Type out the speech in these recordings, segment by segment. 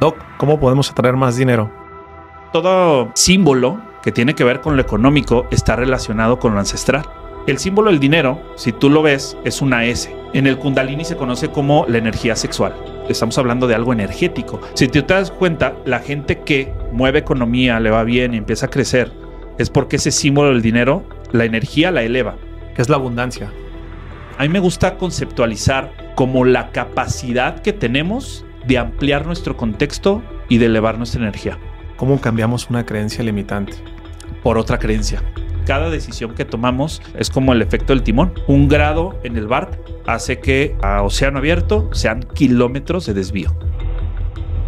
Doc, ¿cómo podemos atraer más dinero? Todo símbolo que tiene que ver con lo económico está relacionado con lo ancestral. El símbolo del dinero, si tú lo ves, es una S. En el kundalini se conoce como la energía sexual. Estamos hablando de algo energético. Si tú te das cuenta, la gente que mueve economía, le va bien y empieza a crecer, es porque ese símbolo del dinero, la energía la eleva. Que es la abundancia. A mí me gusta conceptualizar como la capacidad que tenemos de ampliar nuestro contexto y de elevar nuestra energía. ¿Cómo cambiamos una creencia limitante? Por otra creencia. Cada decisión que tomamos es como el efecto del timón. Un grado en el bar hace que a océano abierto sean kilómetros de desvío.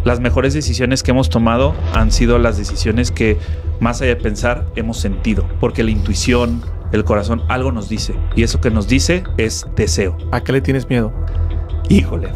Las mejores decisiones que hemos tomado han sido las decisiones que, más allá de pensar, hemos sentido, porque la intuición, el corazón, algo nos dice. Y eso que nos dice es deseo. ¿A qué le tienes miedo? Híjole.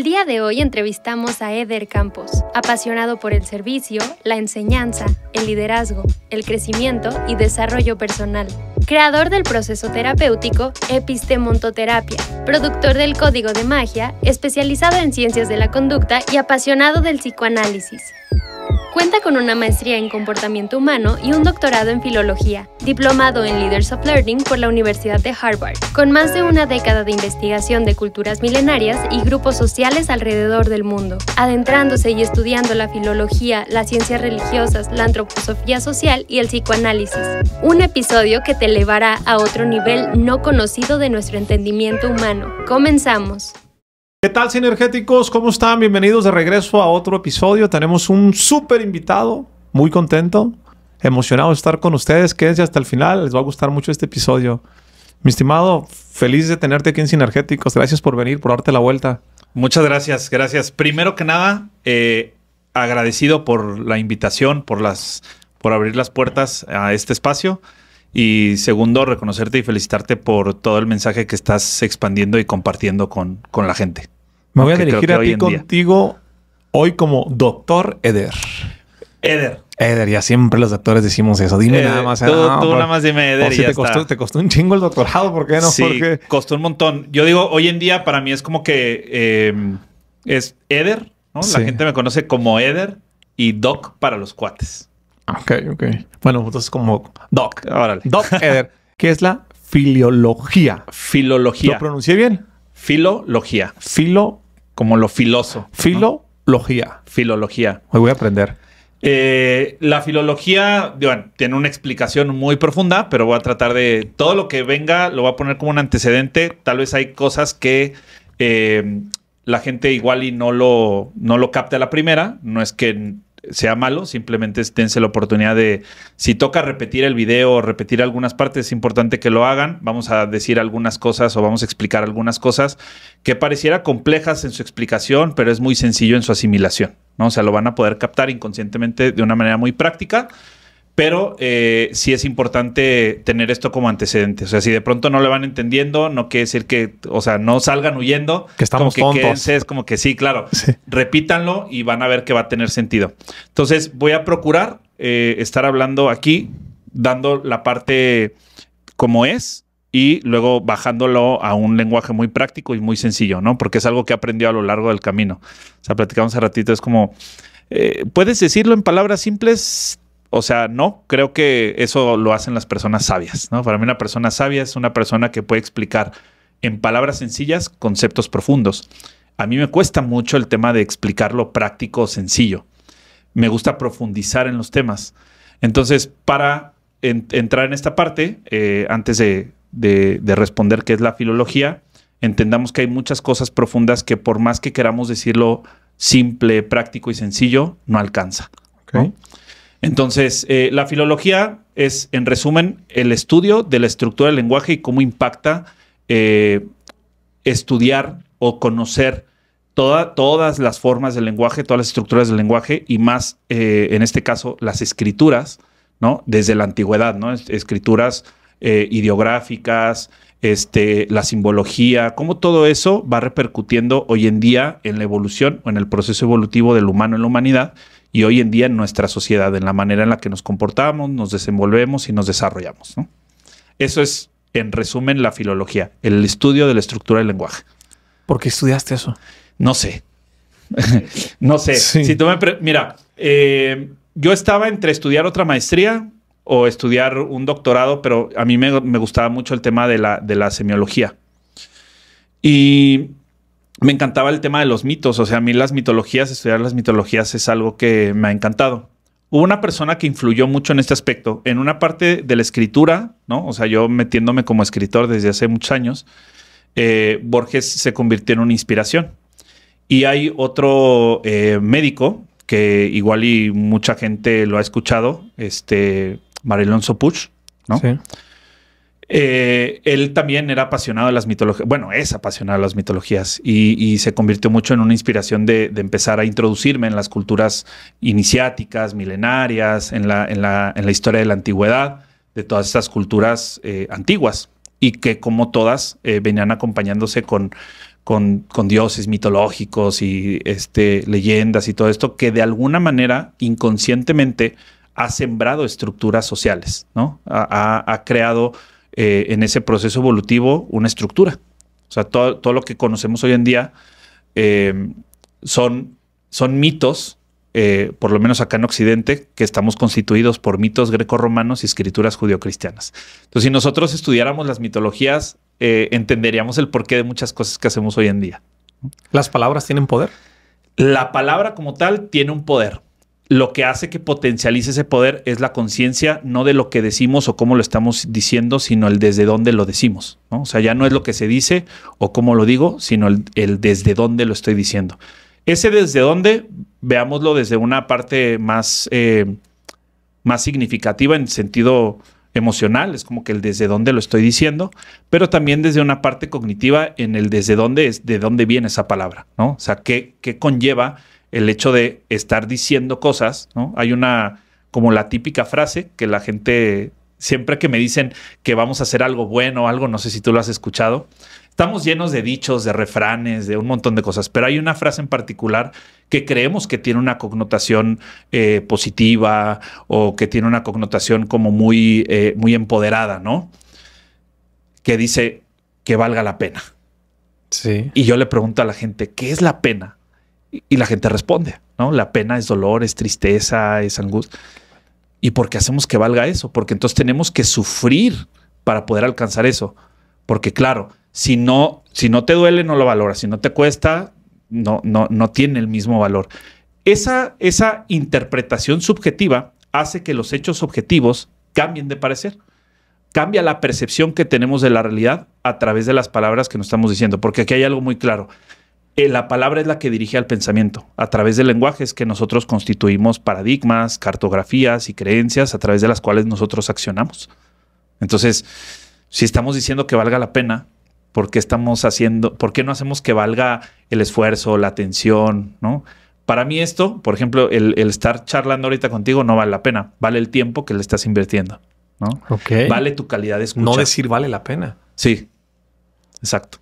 El día de hoy entrevistamos a Eder Campos, apasionado por el servicio, la enseñanza, el liderazgo, el crecimiento y desarrollo personal. Creador del proceso terapéutico Epistemontoterapia, productor del Código de Magia, especializado en ciencias de la conducta y apasionado del psicoanálisis. Cuenta con una maestría en comportamiento humano y un doctorado en filología, diplomado en Leaders of Learning por la Universidad de Harvard, con más de una década de investigación de culturas milenarias y grupos sociales alrededor del mundo, adentrándose y estudiando la filología, las ciencias religiosas, la antroposofía social y el psicoanálisis. Un episodio que te elevará a otro nivel no conocido de nuestro entendimiento humano. Comenzamos. ¿Qué tal, sinergéticos? ¿Cómo están? Bienvenidos de regreso a otro episodio. Tenemos un súper invitado, muy contento, emocionado de estar con ustedes. Quédense hasta el final, les va a gustar mucho este episodio. Mi estimado, feliz de tenerte aquí en Sinergéticos. Gracias por venir, por darte la vuelta. Muchas gracias, gracias. Primero que nada, eh, agradecido por la invitación, por las, por abrir las puertas a este espacio. Y segundo, reconocerte y felicitarte por todo el mensaje que estás expandiendo y compartiendo con, con la gente. Me voy a dirigir a ti contigo hoy como doctor Eder. Eder. Eder, ya siempre los doctores decimos eso. Dime eh, nada más. Tú, ah, tú nada más dime Eder. te, costó, te costó un chingo el doctorado, ¿por qué no? Sí, costó un montón. Yo digo, hoy en día para mí es como que eh, es Eder, ¿no? La gente me conoce como Eder y Doc para los cuates. Ok, ok. Bueno, entonces como Doc. Órale. Doc Eder, ¿Qué es la filología. Filología. ¿Lo pronuncié bien? Filología. Filo. Como lo filoso. Filología. Filología. Hoy voy a aprender. Eh, la filología bueno, tiene una explicación muy profunda, pero voy a tratar de todo lo que venga, lo voy a poner como un antecedente. Tal vez hay cosas que eh, la gente igual y no lo, no lo capte a la primera. No es que sea malo, simplemente dense la oportunidad de, si toca repetir el video o repetir algunas partes, es importante que lo hagan, vamos a decir algunas cosas o vamos a explicar algunas cosas que pareciera complejas en su explicación, pero es muy sencillo en su asimilación, ¿no? O sea, lo van a poder captar inconscientemente de una manera muy práctica pero eh, sí es importante tener esto como antecedente. O sea, si de pronto no le van entendiendo, no quiere decir que, o sea, no salgan huyendo. Que estamos como que tontos. es como que sí, claro. Repítanlo y van a ver que va a tener sentido. Entonces, voy a procurar eh, estar hablando aquí, dando la parte como es y luego bajándolo a un lenguaje muy práctico y muy sencillo, ¿no? Porque es algo que he a lo largo del camino. O sea, platicamos hace ratito, es como, eh, ¿puedes decirlo en palabras simples? O sea, no, creo que eso lo hacen las personas sabias, ¿no? Para mí una persona sabia es una persona que puede explicar en palabras sencillas conceptos profundos. A mí me cuesta mucho el tema de explicarlo práctico o sencillo. Me gusta profundizar en los temas. Entonces, para entrar en esta parte, eh, antes de, responder qué es la filología, entendamos que hay muchas cosas profundas que por más que queramos decirlo simple, práctico y sencillo, no alcanza. Entonces, eh, la filología es, en resumen, el estudio de la estructura del lenguaje y cómo impacta eh, estudiar o conocer todas las formas del lenguaje, todas las estructuras del lenguaje y más, eh, en este caso, las escrituras, ¿no? Desde la antigüedad, ¿no? Escrituras ideográficas, este, la simbología, cómo todo eso va repercutiendo hoy en día en la evolución o en el proceso evolutivo del humano en la humanidad y hoy en día en nuestra sociedad, en la manera en la que nos comportamos, nos desenvolvemos y nos desarrollamos. Eso es, en resumen, la filología, el estudio de la estructura del lenguaje. ¿Por qué estudiaste eso? No sé. no sé. Si Mira, eh, yo estaba entre estudiar otra maestría o estudiar un doctorado, pero a mí me, gustaba mucho el tema de la, de la semiología. Y me encantaba el tema de los mitos. O sea, a mí las mitologías, estudiar las mitologías es algo que me ha encantado. Hubo una persona que influyó mucho en este aspecto, en una parte de la escritura, ¿no? O sea, yo metiéndome como escritor desde hace muchos años, eh, Borges se convirtió en una inspiración. Y hay otro eh, médico que igual y mucha gente lo ha escuchado, este Marilonso Puch, ¿no? Sí. Eh, él también era apasionado de las mitologías, bueno, es apasionado de las mitologías y, se convirtió mucho en una inspiración de, empezar a introducirme en las culturas iniciáticas, milenarias, en la, historia de la antigüedad, de todas estas culturas eh, antiguas y que como todas eh, venían acompañándose con, dioses mitológicos y este, leyendas y todo esto, que de alguna manera inconscientemente ha sembrado estructuras sociales, ¿no? ha creado eh, en ese proceso evolutivo una estructura. O sea, todo, lo que conocemos hoy en día eh, son, son mitos, eh, por lo menos acá en Occidente, que estamos constituidos por mitos grecorromanos y escrituras judio-cristianas. Entonces, si nosotros estudiáramos las mitologías, entenderíamos el porqué de muchas cosas que hacemos hoy en día. ¿Las palabras tienen poder? La palabra como tal tiene un poder lo que hace que potencialice ese poder es la conciencia, no de lo que decimos o cómo lo estamos diciendo, sino el desde dónde lo decimos. ¿no? O sea, ya no es lo que se dice o cómo lo digo, sino el, desde dónde lo estoy diciendo. Ese desde dónde, veámoslo desde una parte más, eh, más significativa en sentido emocional, es como que el desde dónde lo estoy diciendo, pero también desde una parte cognitiva en el desde dónde es, de dónde viene esa palabra, ¿no? O sea, qué, qué conlleva el hecho de estar diciendo cosas, ¿no? Hay una, como la típica frase que la gente, siempre que me dicen que vamos a hacer algo bueno, algo, no sé si tú lo has escuchado, estamos llenos de dichos, de refranes, de un montón de cosas, pero hay una frase en particular que creemos que tiene una connotación eh, positiva o que tiene una connotación como muy, eh, muy empoderada, ¿no? Que dice que valga la pena. Sí. Y yo le pregunto a la gente, ¿qué es la pena? Y, la gente responde, ¿no? La pena es dolor, es tristeza, es angustia. ¿Y por qué hacemos que valga eso? Porque entonces tenemos que sufrir para poder alcanzar eso. Porque claro, si no, si no te duele, no lo valoras. Si no te cuesta, no, no, no tiene el mismo valor. Esa, esa interpretación subjetiva hace que los hechos objetivos cambien de parecer. Cambia la percepción que tenemos de la realidad a través de las palabras que nos estamos diciendo. Porque aquí hay algo muy claro. Eh, la palabra es la que dirige al pensamiento. A través del lenguaje es que nosotros constituimos paradigmas, cartografías y creencias a través de las cuales nosotros accionamos. Entonces, si estamos diciendo que valga la pena, ¿por qué estamos haciendo, por qué no hacemos que valga el esfuerzo, la atención, no? Para mí esto, por ejemplo, el, estar charlando ahorita contigo no vale la pena. Vale el tiempo que le estás invirtiendo, ¿no? Vale tu calidad de escucha. No decir vale la pena. Sí, exacto.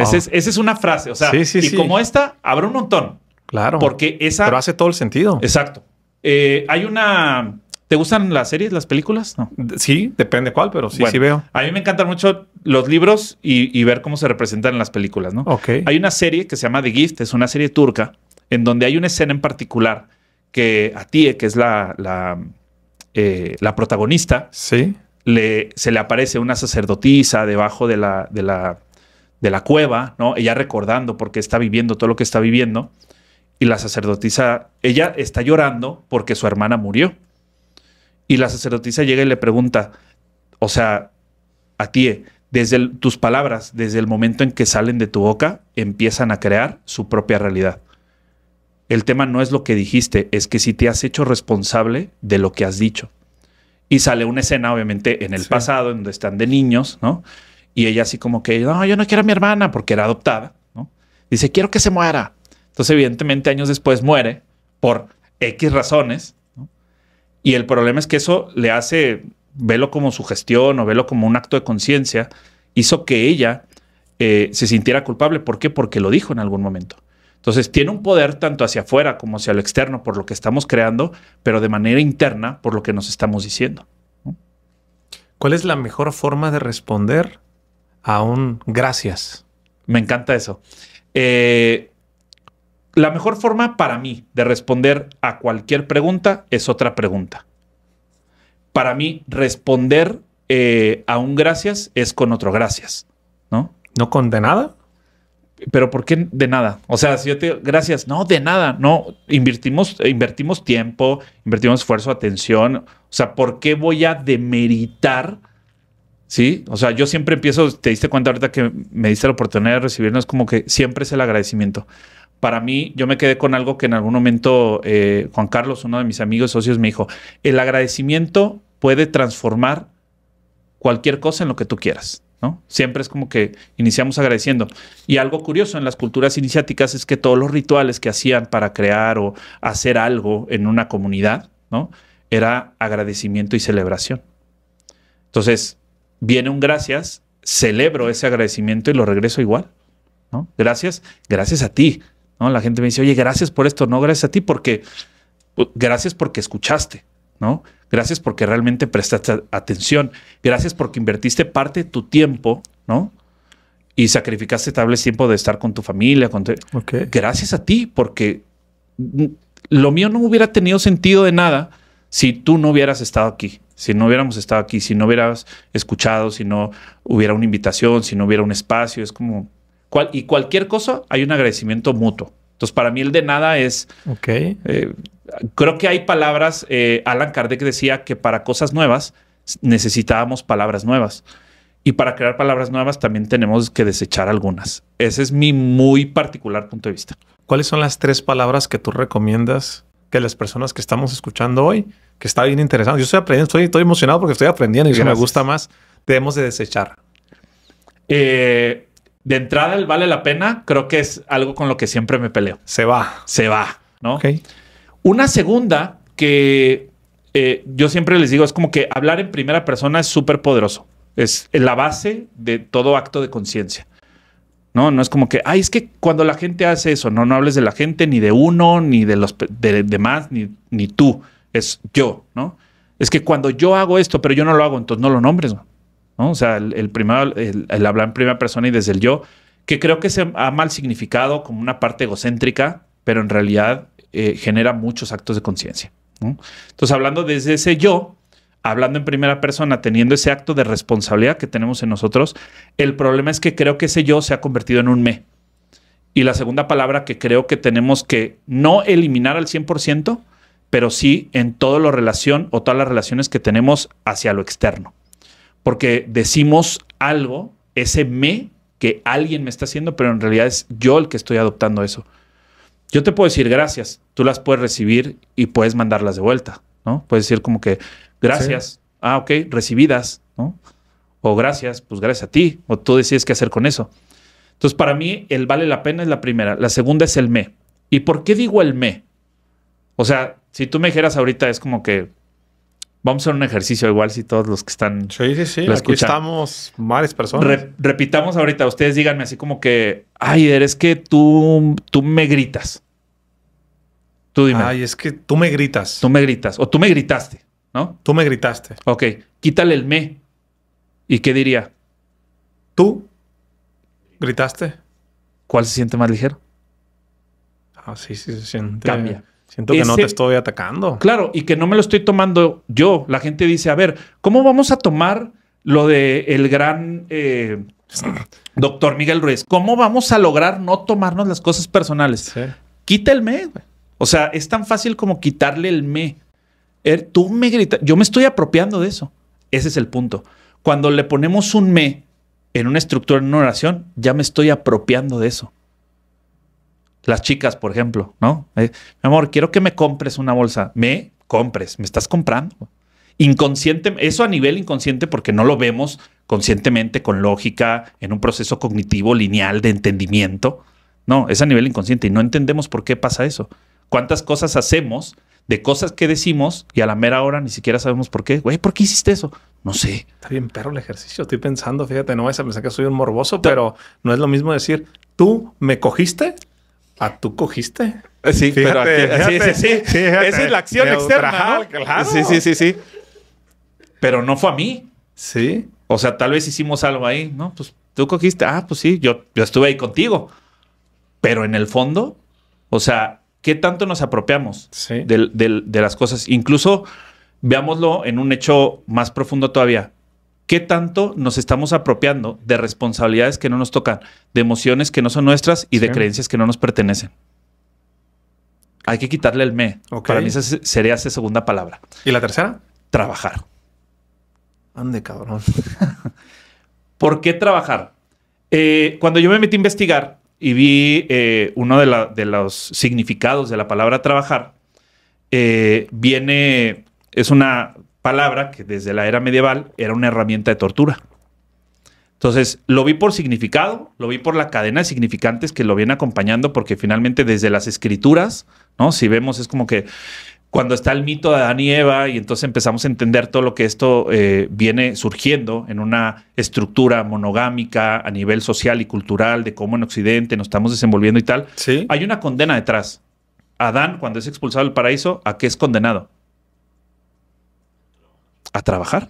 Esa, es, una frase, o sea, y como esta, habrá un montón. Claro. Porque esa... Pero hace todo el sentido. Exacto. Eh, hay una... ¿Te gustan las series, las películas? Sí, depende cuál, pero sí, sí veo. A mí me encantan mucho los libros y, ver cómo se representan en las películas, ¿no? Ok. Hay una serie que se llama The Gift, es una serie turca, en donde hay una escena en particular que a ti, que es la, la, eh, la protagonista, le, se le aparece una sacerdotisa debajo de la, de la de la cueva, ¿no? Ella recordando porque está viviendo todo lo que está viviendo. Y la sacerdotisa, ella está llorando porque su hermana murió. Y la sacerdotisa llega y le pregunta, o sea, a ti, eh, desde tus palabras, desde el momento en que salen de tu boca, empiezan a crear su propia realidad. El tema no es lo que dijiste, es que si te has hecho responsable de lo que has dicho. Y sale una escena, obviamente, en el pasado, en donde están de niños, ¿no? Y ella así como que, no, yo no quiero a mi hermana porque era adoptada, ¿no? Dice, quiero que se muera. Entonces, evidentemente, años después muere por X razones. Y el problema es que eso le hace, velo como su gestión o velo como un acto de conciencia, hizo que ella eh, se sintiera culpable. ¿Por qué? Porque lo dijo en algún momento. Entonces tiene un poder tanto hacia afuera como hacia lo externo por lo que estamos creando, pero de manera interna por lo que nos estamos diciendo. ¿Cuál es la mejor forma de responder Aún gracias. Me encanta eso. Eh, la mejor forma para mí de responder a cualquier pregunta es otra pregunta. Para mí, responder eh, a un gracias es con otro gracias, ¿no? ¿No con de nada? Pero ¿por qué de nada? O sea, si yo te digo, gracias, no, de nada, no, invertimos, invertimos tiempo, invertimos esfuerzo, atención. O sea, ¿por qué voy a demeritar? ¿sí? O sea, yo siempre empiezo, te diste cuenta ahorita que me diste la oportunidad de recibirnos, como que siempre es el agradecimiento. Para mí, yo me quedé con algo que en algún momento eh, Juan Carlos, uno de mis amigos socios, me dijo, el agradecimiento puede transformar cualquier cosa en lo que tú quieras. ¿no? Siempre es como que iniciamos agradeciendo. Y algo curioso en las culturas iniciáticas es que todos los rituales que hacían para crear o hacer algo en una comunidad, ¿no? Era agradecimiento y celebración. Entonces, viene un gracias, celebro ese agradecimiento y lo regreso igual. ¿no? Gracias, gracias a ti. ¿no? La gente me dice, oye, gracias por esto, no gracias a ti, porque pues, gracias porque escuchaste, ¿no? Gracias porque realmente prestaste atención, gracias porque invertiste parte de tu tiempo, ¿no? Y sacrificaste tal vez tiempo de estar con tu familia, con gracias a ti, porque mm, lo mío no hubiera tenido sentido de nada si tú no hubieras estado aquí, si no hubiéramos estado aquí, si no hubieras escuchado, si no hubiera una invitación, si no hubiera un espacio, es como... Cual, y cualquier cosa, hay un agradecimiento mutuo. Entonces, para mí el de nada es... Ok. Eh, creo que hay palabras, eh, Alan Kardec decía que para cosas nuevas necesitábamos palabras nuevas. Y para crear palabras nuevas también tenemos que desechar algunas. Ese es mi muy particular punto de vista. ¿Cuáles son las tres palabras que tú recomiendas que las personas que estamos escuchando hoy, que está bien interesante. Yo estoy aprendiendo, estoy, estoy emocionado porque estoy aprendiendo y eso me gusta más. Debemos de desechar. Eh, de entrada, vale la pena, creo que es algo con lo que siempre me peleo. Se va. Se va, ¿no? Una segunda que eh, yo siempre les digo es como que hablar en primera persona es súper poderoso. Es la base de todo acto de conciencia. ¿no? No es como que, ay, es que cuando la gente hace eso, no, no hables de la gente, ni de uno, ni de los demás, ni, ni tú, es yo, ¿no? Es que cuando yo hago esto, pero yo no lo hago, entonces no lo nombres, ¿no? O sea, el, el, hablar en primera persona y desde el yo, que creo que se ha mal significado como una parte egocéntrica, pero en realidad eh, genera muchos actos de conciencia. Entonces, hablando desde ese yo, hablando en primera persona, teniendo ese acto de responsabilidad que tenemos en nosotros, el problema es que creo que ese yo se ha convertido en un me. Y la segunda palabra que creo que tenemos que no eliminar al 100%, pero sí en toda la relación o todas las relaciones que tenemos hacia lo externo. Porque decimos algo, ese me que alguien me está haciendo, pero en realidad es yo el que estoy adoptando eso. Yo te puedo decir gracias, tú las puedes recibir y puedes mandarlas de vuelta, ¿no? Puedes decir como que Gracias. Ah, ok, recibidas, ¿no? O gracias, pues gracias a ti. O tú decides qué hacer con eso. Entonces, para mí, el vale la pena es la primera. La segunda es el me. ¿Y por qué digo el me? O sea, si tú me dijeras ahorita, es como que vamos a hacer un ejercicio igual si todos los que están. Sí, sí, sí. Aquí estamos males personas. repitamos ahorita, ustedes díganme así como que, ay, eres que tú, tú me gritas. Tú dime. Ay, es que tú me gritas. Tú me gritas. O tú me gritaste. ¿no? Tú me gritaste. Ok, quítale el me. ¿Y qué diría? Tú gritaste. ¿Cuál se siente más ligero? Ah, sí, sí, se siente. Cambia. Siento que no te estoy atacando. Claro, y que no me lo estoy tomando yo. La gente dice, a ver, ¿cómo vamos a tomar lo de el gran eh, doctor Miguel Ruiz? ¿Cómo vamos a lograr no tomarnos las cosas personales? Quítale Quita el me. O sea, es tan fácil como quitarle el me tú me gritas, yo me estoy apropiando de eso. Ese es el punto. Cuando le ponemos un me en una estructura, en una oración, ya me estoy apropiando de eso. Las chicas, por ejemplo, ¿no? Eh, mi amor, quiero que me compres una bolsa. Me compres, me estás comprando. Inconsciente, eso a nivel inconsciente porque no lo vemos conscientemente, con lógica, en un proceso cognitivo lineal de entendimiento. No, es a nivel inconsciente y no entendemos por qué pasa eso. ¿Cuántas cosas hacemos de cosas que decimos y a la mera hora ni siquiera sabemos por qué. Güey, ¿por qué hiciste eso? No sé. Está bien, perro, el ejercicio. Estoy pensando, fíjate, no esa a pensar que soy un morboso, pero no es lo mismo decir, tú me cogiste a tú cogiste. Eh, sí, fíjate, pero aquí, sí, sí, sí. Esa es la acción externa. ¿no? claro. Sí, sí, sí, sí. Pero no fue a mí. Sí. O sea, tal vez hicimos algo ahí, ¿no? Pues tú cogiste, ah, pues sí, yo, yo estuve ahí contigo. Pero en el fondo, o sea, qué tanto nos apropiamos de, las cosas. Incluso veámoslo en un hecho más profundo todavía. ¿Qué tanto nos estamos apropiando de responsabilidades que no nos tocan, de emociones que no son nuestras y de creencias que no nos pertenecen? Hay que quitarle el me. Para mí esa sería esa segunda palabra. ¿Y la tercera? Trabajar. Ande, cabrón. ¿Por qué trabajar? Eh, cuando yo me metí a investigar, y vi eh, uno de, los significados de la palabra trabajar. Eh, viene, es una palabra que desde la era medieval era una herramienta de tortura. Entonces, lo vi por significado, lo vi por la cadena de significantes que lo viene acompañando, porque finalmente desde las escrituras, ¿no? Si vemos, es como que cuando está el mito de Adán y Eva y entonces empezamos a entender todo lo que esto eh, viene surgiendo en una estructura monogámica a nivel social y cultural de cómo en Occidente nos estamos desenvolviendo y tal, hay una condena detrás. Adán, cuando es expulsado del paraíso, ¿a qué es condenado? A trabajar.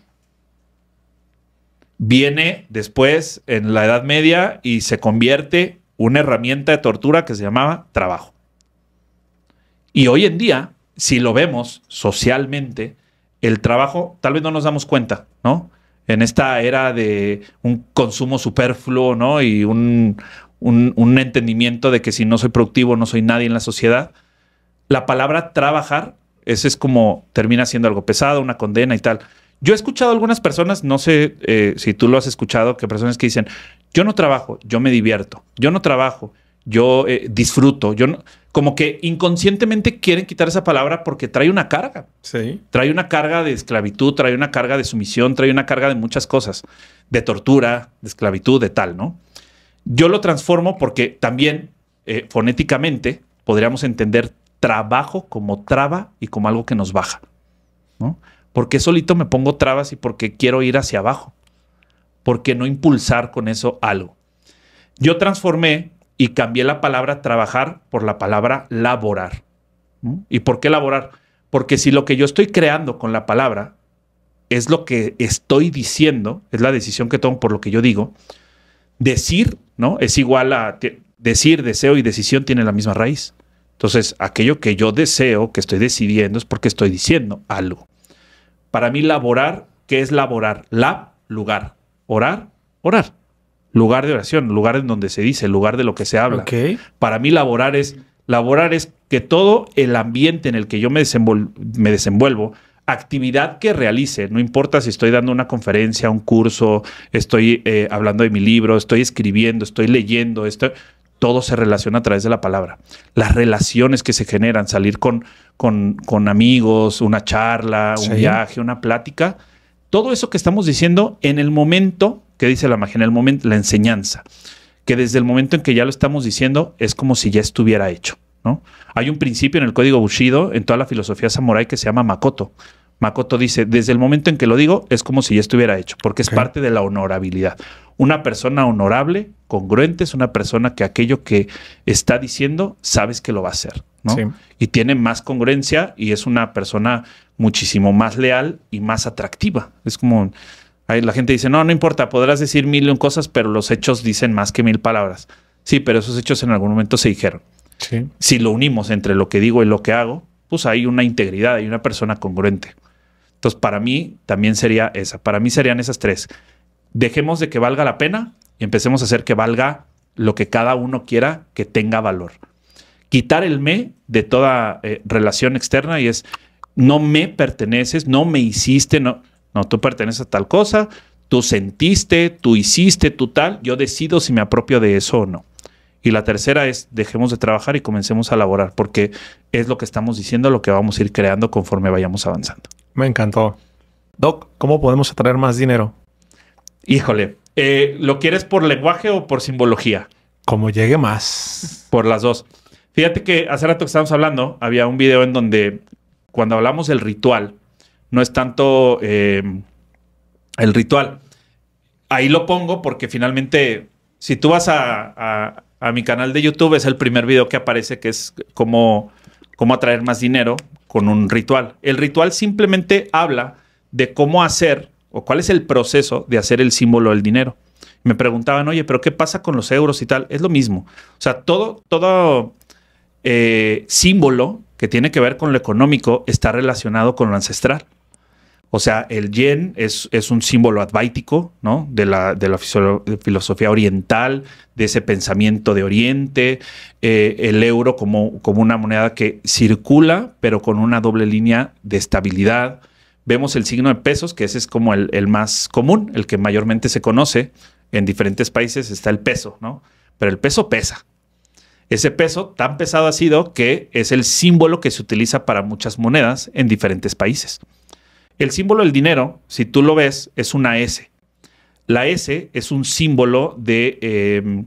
Viene después en la Edad Media y se convierte una herramienta de tortura que se llamaba trabajo. Y hoy en día si lo vemos socialmente, el trabajo tal vez no nos damos cuenta, ¿no? En esta era de un consumo superfluo, ¿no? Y un, un, entendimiento de que si no soy productivo, no soy nadie en la sociedad. La palabra trabajar, ese es como termina siendo algo pesado, una condena y tal. Yo he escuchado a algunas personas, no sé eh, si tú lo has escuchado, que personas que dicen, yo no trabajo, yo me divierto, yo no trabajo, yo eh, disfruto, yo no como que inconscientemente quieren quitar esa palabra porque trae una carga. Sí. Trae una carga de esclavitud, trae una carga de sumisión, trae una carga de muchas cosas, de tortura, de esclavitud, de tal, ¿no? Yo lo transformo porque también eh, fonéticamente podríamos entender trabajo como traba y como algo que nos baja, ¿no? Porque solito me pongo trabas y porque quiero ir hacia abajo? porque no impulsar con eso algo? Yo transformé y cambié la palabra trabajar por la palabra laborar. ¿Mm? ¿Y por qué laborar? Porque si lo que yo estoy creando con la palabra es lo que estoy diciendo, es la decisión que tomo por lo que yo digo, decir, ¿no? Es igual a decir, deseo y decisión tienen la misma raíz. Entonces, aquello que yo deseo, que estoy decidiendo, es porque estoy diciendo algo. Para mí, laborar, ¿qué es laborar? La, lugar. Orar, orar lugar de oración, lugar en donde se dice, lugar de lo que se habla. Para mí laborar es, laborar es que todo el ambiente en el que yo me, me desenvuelvo, actividad que realice, no importa si estoy dando una conferencia, un curso, estoy eh, hablando de mi libro, estoy escribiendo, estoy leyendo, estoy, todo se relaciona a través de la palabra. Las relaciones que se generan, salir con, con, con amigos, una charla, un viaje, una plática, todo eso que estamos diciendo en el momento ¿Qué dice la magia? En el momento, la enseñanza, que desde el momento en que ya lo estamos diciendo es como si ya estuviera hecho. ¿no? Hay un principio en el código Bushido, en toda la filosofía samurái, que se llama Makoto. Makoto dice, desde el momento en que lo digo es como si ya estuviera hecho, porque es parte de la honorabilidad. Una persona honorable, congruente, es una persona que aquello que está diciendo sabes que lo va a hacer, Y tiene más congruencia y es una persona muchísimo más leal y más atractiva. Es como la gente dice, no, no importa, podrás decir mil cosas, pero los hechos dicen más que mil palabras. Sí, pero esos hechos en algún momento se dijeron. Si lo unimos entre lo que digo y lo que hago, pues hay una integridad, hay una persona congruente. Entonces, para mí también sería esa. Para mí serían esas tres. Dejemos de que valga la pena y empecemos a hacer que valga lo que cada uno quiera que tenga valor. Quitar el me de toda eh, relación externa y es, no me perteneces, no me hiciste, no no, tú perteneces a tal cosa, tú sentiste, tú hiciste, tú tal, yo decido si me apropio de eso o no. Y la tercera es, dejemos de trabajar y comencemos a laborar, porque es lo que estamos diciendo, lo que vamos a ir creando conforme vayamos avanzando. Me encantó. Doc, ¿cómo podemos atraer más dinero? Híjole, eh, ¿lo quieres por lenguaje o por simbología? Como llegue más. Por las dos. Fíjate que hace rato que estábamos hablando, había un video en donde cuando hablamos del ritual, no es tanto em, el ritual. Ahí lo pongo porque finalmente, si tú vas a, mi canal de YouTube, es el primer video que aparece que es cómo, cómo atraer más dinero con un ritual. El ritual simplemente habla de cómo hacer o cuál es el proceso de hacer el símbolo del dinero. Me preguntaban, oye, pero ¿qué pasa con los euros y tal? Es lo mismo. O sea, todo, todo eh, símbolo que tiene que ver con lo económico está relacionado con lo ancestral. O sea, el yen es, un símbolo advaitico, ¿no? De la, de la filosofía oriental, de ese pensamiento de Oriente, eh, el euro como, como una moneda que circula, pero con una doble línea de estabilidad. Vemos el signo de pesos, que ese es como el, el más común, el que mayormente se conoce en diferentes países, está el peso, ¿no? Pero el peso pesa, ese peso tan pesado ha sido que es el símbolo que se utiliza para muchas monedas en diferentes países. El símbolo del dinero, si tú lo ves, es una S. La S es un símbolo de... Em,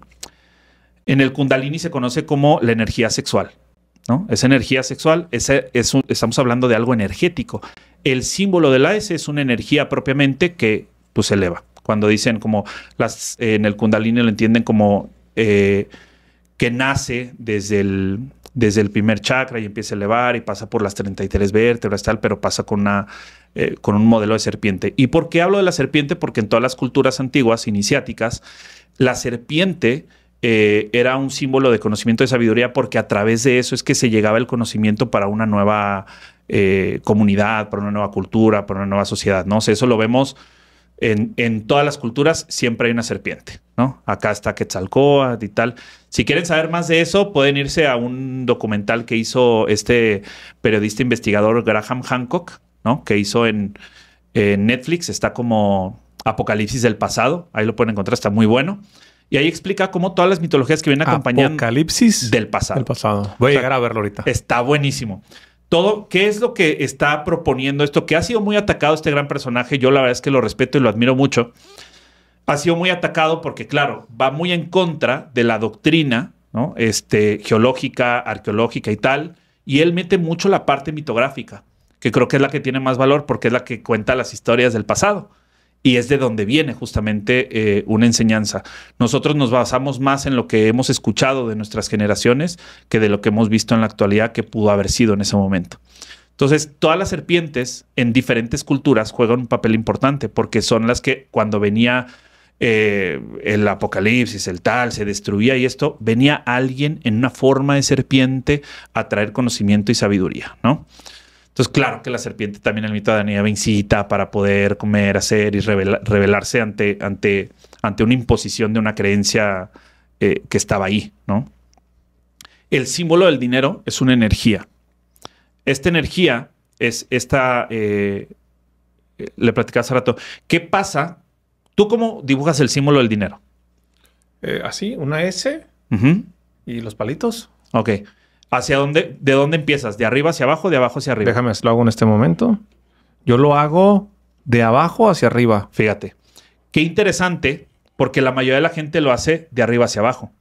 en el kundalini se conoce como la energía sexual. ¿no? Esa energía sexual, es estamos hablando de algo energético. El símbolo de la S es una energía propiamente que pues, se eleva. Cuando dicen como las, en el kundalini lo entienden como eh, que nace desde el, desde el primer chakra y empieza a elevar y pasa por las 33 vértebras, tal, pero pasa con, una, eh, con un modelo de serpiente. ¿Y por qué hablo de la serpiente? Porque en todas las culturas antiguas, iniciáticas, la serpiente eh, era un símbolo de conocimiento de sabiduría porque a través de eso es que se llegaba el conocimiento para una nueva eh, comunidad, para una nueva cultura, para una nueva sociedad. ¿no? sé, eso lo vemos en, todas las culturas siempre hay una serpiente, ¿no? Acá está Quetzalcóatl y tal. Si quieren saber más de eso, pueden irse a un documental que hizo este periodista investigador Graham Hancock, ¿no? Que hizo en, Netflix, está como Apocalipsis del pasado, ahí lo pueden encontrar, está muy bueno. Y ahí explica cómo todas las mitologías que vienen acompañando. Apocalipsis. Del pasado. pasado. Voy a llegar a verlo ahorita. Está buenísimo todo, ¿qué es lo que está proponiendo esto? Que ha sido muy atacado este gran personaje, yo la verdad es que lo respeto y lo admiro mucho. Ha sido muy atacado porque, claro, va muy en contra de la doctrina ¿no? este, geológica, arqueológica y tal, y él mete mucho la parte mitográfica, que creo que es la que tiene más valor porque es la que cuenta las historias del pasado y es de donde viene justamente eh, una enseñanza. Nosotros nos basamos más en lo que hemos escuchado de nuestras generaciones que de lo que hemos visto en la actualidad que pudo haber sido en ese momento. Entonces, todas las serpientes en diferentes culturas juegan un papel importante porque son las que cuando venía eh, el apocalipsis, el tal, se destruía y esto, venía alguien en una forma de serpiente a traer conocimiento y sabiduría, ¿no? Entonces, claro que la serpiente también el mito de Daniela vencita incita para poder comer, hacer y revelarse ante, ante, ante una imposición de una creencia eh, que estaba ahí, ¿no? El símbolo del dinero es una energía. Esta energía es esta. Eh, eh, le platicaba hace rato. ¿Qué pasa? ¿Tú cómo dibujas el símbolo del dinero? así, una S y los palitos. Ok. ¿Hacia dónde, de dónde empiezas? ¿De arriba hacia abajo? ¿De abajo hacia arriba? Déjame, lo hago en este momento. Yo lo hago de abajo hacia arriba. Fíjate. Qué interesante, porque la mayoría de la gente lo hace de arriba hacia abajo.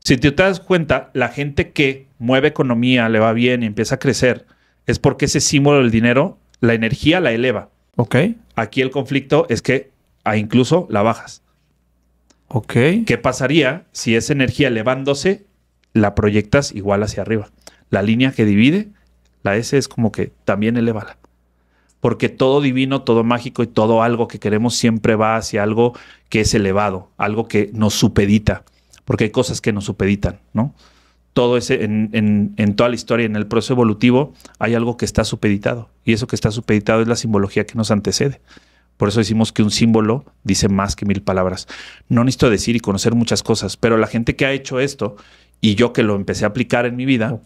Si tú te das cuenta, la gente que mueve economía, le va bien y empieza a crecer, es porque ese símbolo del dinero, la energía la eleva. Ok. Aquí el conflicto es que ah, incluso la bajas. Ok. ¿Qué pasaría si esa energía elevándose la proyectas igual hacia arriba. La línea que divide, la S es como que también elevala. Porque todo divino, todo mágico y todo algo que queremos siempre va hacia algo que es elevado, algo que nos supedita. Porque hay cosas que nos supeditan, ¿no? Todo ese, en, en toda la historia, en el proceso evolutivo, hay algo que está supeditado. Y eso que está supeditado es la simbología que nos antecede. Por eso decimos que un símbolo dice más que mil palabras. No necesito decir y conocer muchas cosas, pero la gente que ha hecho esto y yo que lo empecé a aplicar en mi vida,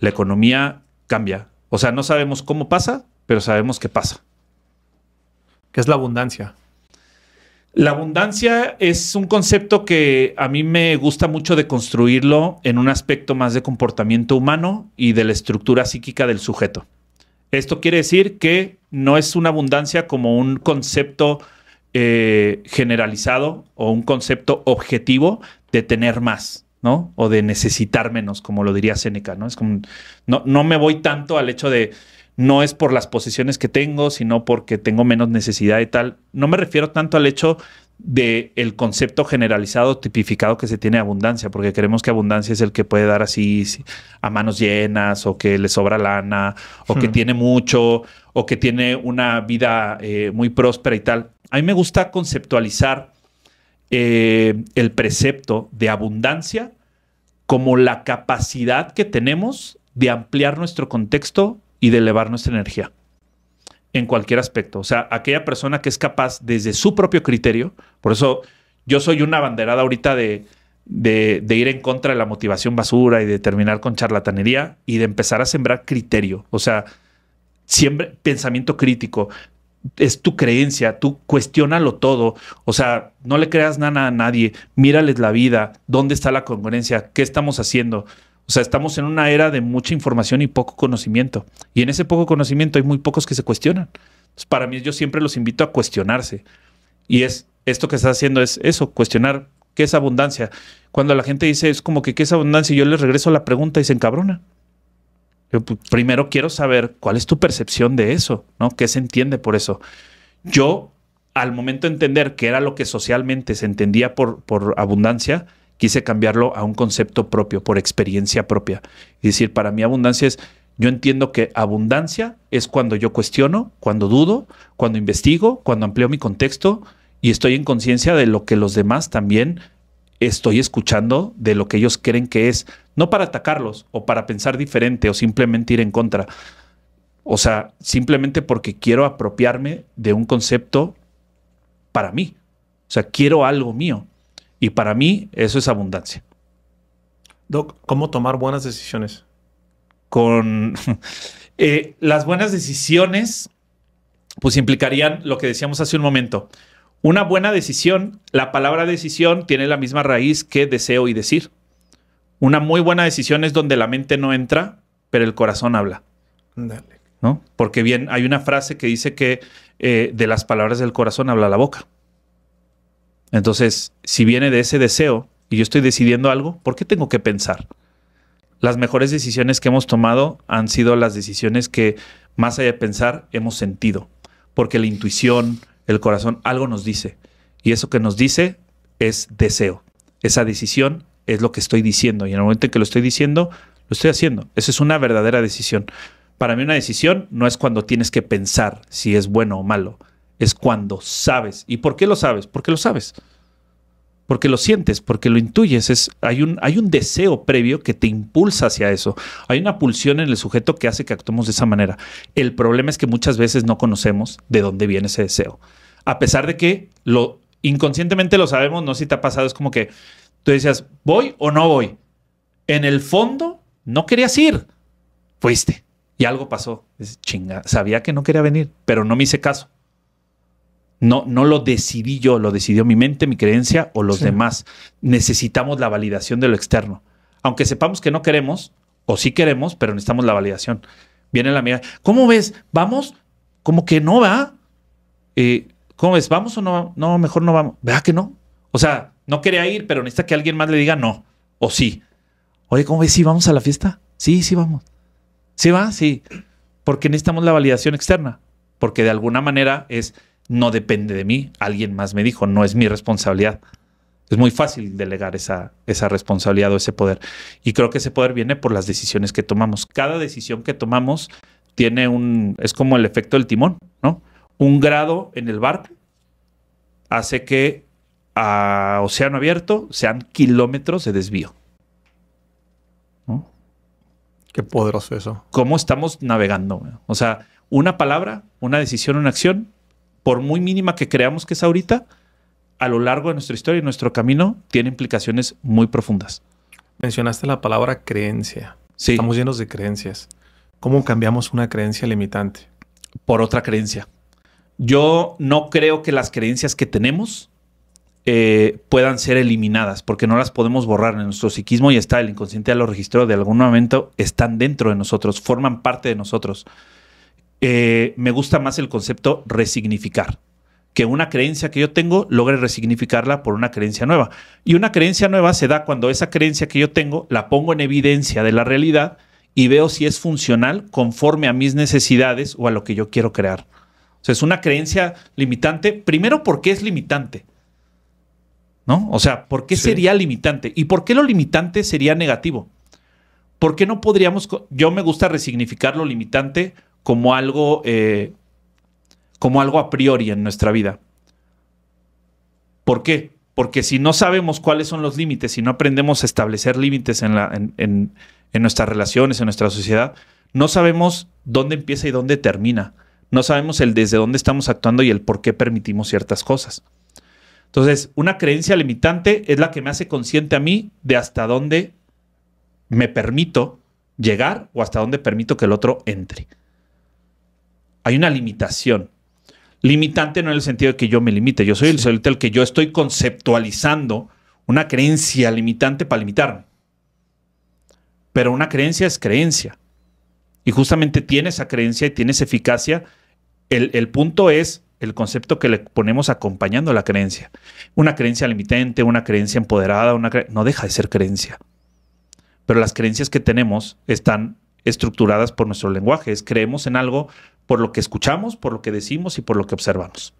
la economía cambia. O sea, no sabemos cómo pasa, pero sabemos qué pasa. ¿Qué es la abundancia? La abundancia es un concepto que a mí me gusta mucho de construirlo en un aspecto más de comportamiento humano y de la estructura psíquica del sujeto. Esto quiere decir que no es una abundancia como un concepto eh, generalizado o un concepto objetivo de tener más. ¿no? O de necesitar menos, como lo diría Seneca, ¿no? Es como, no, no me voy tanto al hecho de, no es por las posiciones que tengo, sino porque tengo menos necesidad y tal. No me refiero tanto al hecho del el concepto generalizado, tipificado que se tiene abundancia, porque creemos que abundancia es el que puede dar así a manos llenas, o que le sobra lana, o que hmm. tiene mucho, o que tiene una vida eh, muy próspera y tal. A mí me gusta conceptualizar eh, el precepto de abundancia como la capacidad que tenemos de ampliar nuestro contexto y de elevar nuestra energía en cualquier aspecto. O sea, aquella persona que es capaz desde su propio criterio, por eso yo soy una banderada ahorita de, de, de, ir en contra de la motivación basura y de terminar con charlatanería y de empezar a sembrar criterio, o sea, siempre pensamiento crítico, es tu creencia, tú cuestiónalo todo, o sea, no le creas nada a nadie, mírales la vida, dónde está la congruencia, qué estamos haciendo. O sea, estamos en una era de mucha información y poco conocimiento. Y en ese poco conocimiento hay muy pocos que se cuestionan. para mí yo siempre los invito a cuestionarse. Y es esto que estás haciendo es eso, cuestionar qué es abundancia. Cuando la gente dice es como que qué es abundancia, yo les regreso la pregunta y se encabrona. Pues, primero quiero saber cuál es tu percepción de eso, ¿no? ¿Qué se entiende por eso? Yo, al momento de entender que era lo que socialmente se entendía por, por abundancia, quise cambiarlo a un concepto propio, por experiencia propia. Es decir, para mí abundancia es, yo entiendo que abundancia es cuando yo cuestiono, cuando dudo, cuando investigo, cuando amplio mi contexto y estoy en conciencia de lo que los demás también estoy escuchando, de lo que ellos creen que es no para atacarlos o para pensar diferente o simplemente ir en contra. O sea, simplemente porque quiero apropiarme de un concepto para mí. O sea, quiero algo mío. Y para mí eso es abundancia. Doc, ¿cómo tomar buenas decisiones? Con eh, las buenas decisiones, pues implicarían lo que decíamos hace un momento. Una buena decisión, la palabra decisión tiene la misma raíz que deseo y decir. Una muy buena decisión es donde la mente no entra, pero el corazón habla. ¿No? Porque bien, hay una frase que dice que eh, de las palabras del corazón habla la boca. Entonces, si viene de ese deseo y yo estoy decidiendo algo, ¿por qué tengo que pensar? Las mejores decisiones que hemos tomado han sido las decisiones que, más allá de pensar, hemos sentido. Porque la intuición, el corazón, algo nos dice. Y eso que nos dice es deseo. Esa decisión es lo que estoy diciendo. Y en el momento en que lo estoy diciendo, lo estoy haciendo. Esa es una verdadera decisión. Para mí una decisión no es cuando tienes que pensar si es bueno o malo. Es cuando sabes. ¿Y por qué lo sabes? Porque lo sabes. Porque lo sientes, porque lo intuyes. Es, hay, un, hay un deseo previo que te impulsa hacia eso. Hay una pulsión en el sujeto que hace que actuemos de esa manera. El problema es que muchas veces no conocemos de dónde viene ese deseo. A pesar de que lo inconscientemente lo sabemos, no sé si te ha pasado, es como que Tú decías, ¿voy o no voy? En el fondo, no querías ir. Fuiste. Y algo pasó. chinga. Sabía que no quería venir, pero no me hice caso. No, no lo decidí yo, lo decidió mi mente, mi creencia o los demás. Necesitamos la validación de lo externo. Aunque sepamos que no queremos, o sí queremos, pero necesitamos la validación. Viene la amiga, ¿cómo ves? ¿Vamos? Como que no va. Eh, ¿Cómo ves? ¿Vamos o no? No, mejor no vamos. ¿Verdad que no? O sea, no quería ir, pero necesita que alguien más le diga no o sí. Oye, ¿cómo ves? ¿Sí vamos a la fiesta? Sí, sí vamos. ¿Sí va? Sí. Porque necesitamos la validación externa. Porque de alguna manera es, no depende de mí, alguien más me dijo, no es mi responsabilidad. Es muy fácil delegar esa, esa responsabilidad o ese poder. Y creo que ese poder viene por las decisiones que tomamos. Cada decisión que tomamos tiene un, es como el efecto del timón, ¿no? Un grado en el barco hace que a océano abierto sean kilómetros de desvío. Qué poderoso eso. ¿Cómo estamos navegando? O sea, una palabra, una decisión, una acción, por muy mínima que creamos que es ahorita, a lo largo de nuestra historia y nuestro camino, tiene implicaciones muy profundas. Mencionaste la palabra creencia. Sí. Estamos llenos de creencias. ¿Cómo cambiamos una creencia limitante? Por otra creencia. Yo no creo que las creencias que tenemos eh, puedan ser eliminadas, porque no las podemos borrar en nuestro psiquismo y está el inconsciente a lo registró, de algún momento están dentro de nosotros, forman parte de nosotros. Eh, me gusta más el concepto resignificar, que una creencia que yo tengo logre resignificarla por una creencia nueva. Y una creencia nueva se da cuando esa creencia que yo tengo la pongo en evidencia de la realidad y veo si es funcional conforme a mis necesidades o a lo que yo quiero crear. es una creencia limitante, primero porque es limitante ¿no? O sea, ¿por qué sería limitante? ¿Y por qué lo limitante sería negativo? ¿Por qué no podríamos... Yo me gusta resignificar lo limitante como algo, eh, como algo a priori en nuestra vida. ¿Por qué? Porque si no sabemos cuáles son los límites, si no aprendemos a establecer límites en, la, en nuestras relaciones, en nuestra sociedad, no sabemos dónde empieza y dónde termina. No sabemos el desde dónde estamos actuando y el por qué permitimos ciertas cosas. Entonces, una creencia limitante es la que me hace consciente a mí de hasta dónde me permito llegar o hasta dónde permito que el otro entre. Hay una limitación. Limitante no en el sentido de que yo me limite, yo soy el, el que yo estoy conceptualizando una creencia limitante para limitarme. Pero una creencia es creencia. Y justamente tiene esa creencia y tienes eficacia. el punto es el concepto que le ponemos acompañando la creencia. Una creencia limitante, una creencia empoderada, una no deja de ser creencia. Pero las creencias que tenemos están estructuradas por nuestro lenguaje. creemos en algo por lo que escuchamos, por lo que decimos y por lo que observamos.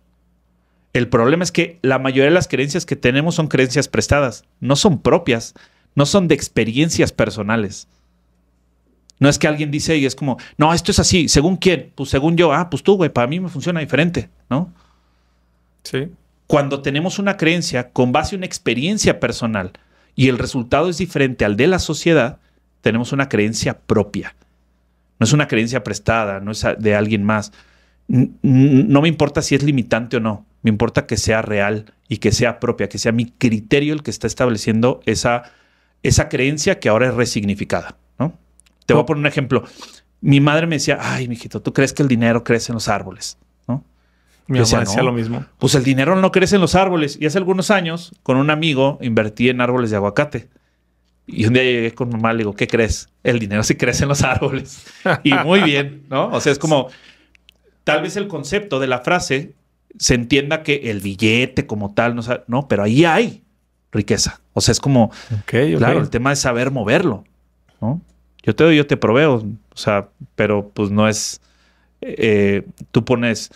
El problema es que la mayoría de las creencias que tenemos son creencias prestadas, no son propias, no son de experiencias personales. No es que alguien dice y es como, no, esto es así, según quién, pues según yo, ah, pues tú, güey, para mí me funciona diferente, ¿no? Sí. Cuando tenemos una creencia con base en una experiencia personal y el resultado es diferente al de la sociedad, tenemos una creencia propia. No es una creencia prestada, no es de alguien más. No me importa si es limitante o no, me importa que sea real y que sea propia, que sea mi criterio el que está estableciendo esa, esa creencia que ahora es resignificada. Te voy a poner un ejemplo. Mi madre me decía, ay, mijito, ¿tú crees que el dinero crece en los árboles? ¿No? Mi mamá decía, lo mismo. Pues el dinero no crece en los árboles. Y hace algunos años, con un amigo, invertí en árboles de aguacate. Y un día llegué con mamá y le digo, ¿qué crees? El dinero sí crece en los árboles. Y muy bien, ¿no? O sea, es como, tal vez el concepto de la frase se entienda que el billete como tal, no, no pero ahí hay riqueza. O sea, es como, okay, claro, el tema es saber moverlo, ¿no? yo te doy, yo te proveo. O sea, pero pues no es, eh, tú pones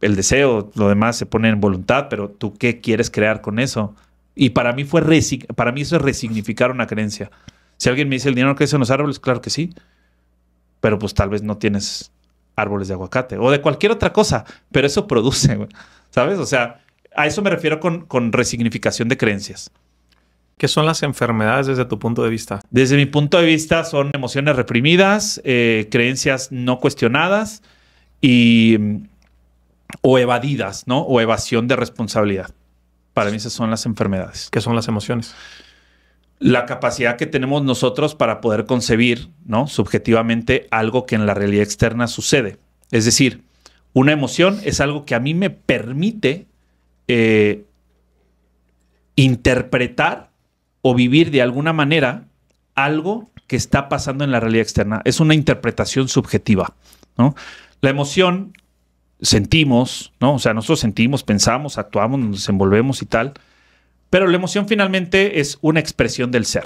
el deseo, lo demás se pone en voluntad, pero tú qué quieres crear con eso. Y para mí fue, para mí eso es resignificar una creencia. Si alguien me dice el dinero crece en los árboles, claro que sí, pero pues tal vez no tienes árboles de aguacate o de cualquier otra cosa, pero eso produce, ¿sabes? O sea, a eso me refiero con, con resignificación de creencias. ¿Qué son las enfermedades desde tu punto de vista? Desde mi punto de vista son emociones reprimidas, eh, creencias no cuestionadas y mm, o evadidas, ¿no? O evasión de responsabilidad. Para mí esas son las enfermedades. ¿Qué son las emociones? La capacidad que tenemos nosotros para poder concebir, ¿no? Subjetivamente algo que en la realidad externa sucede. Es decir, una emoción es algo que a mí me permite eh, interpretar o vivir de alguna manera algo que está pasando en la realidad externa. Es una interpretación subjetiva, ¿no? La emoción sentimos, ¿no? O sea, nosotros sentimos, pensamos, actuamos, nos desenvolvemos y tal, pero la emoción finalmente es una expresión del ser.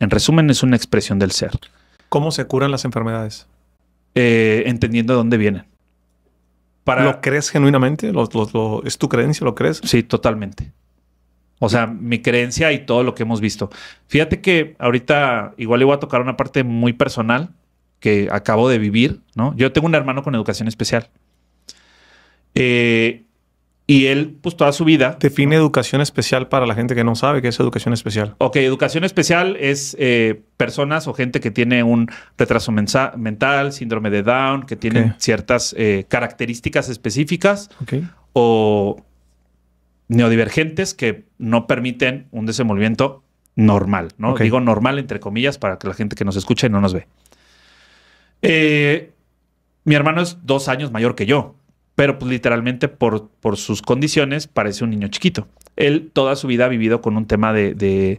En resumen, es una expresión del ser. ¿Cómo se curan las enfermedades? Eh, entendiendo de dónde vienen. Para... ¿Lo crees genuinamente? es tu creencia? ¿Lo crees? Sí, totalmente. O sea, mi creencia y todo lo que hemos visto. Fíjate que ahorita igual le voy a tocar una parte muy personal que acabo de vivir, ¿no? Yo tengo un hermano con educación especial. Eh, y él, pues toda su vida. Define educación especial para la gente que no sabe qué es educación especial. Ok, educación especial es eh, personas o gente que tiene un retraso mental, síndrome de Down, que tienen ciertas eh, características específicas o neodivergentes que no permiten un desenvolvimiento normal, ¿no? Digo normal entre comillas para que la gente que nos escuche no nos ve. Eh, mi hermano es dos años mayor que yo, pero pues, literalmente por, por sus condiciones parece un niño chiquito. Él toda su vida ha vivido con un tema de,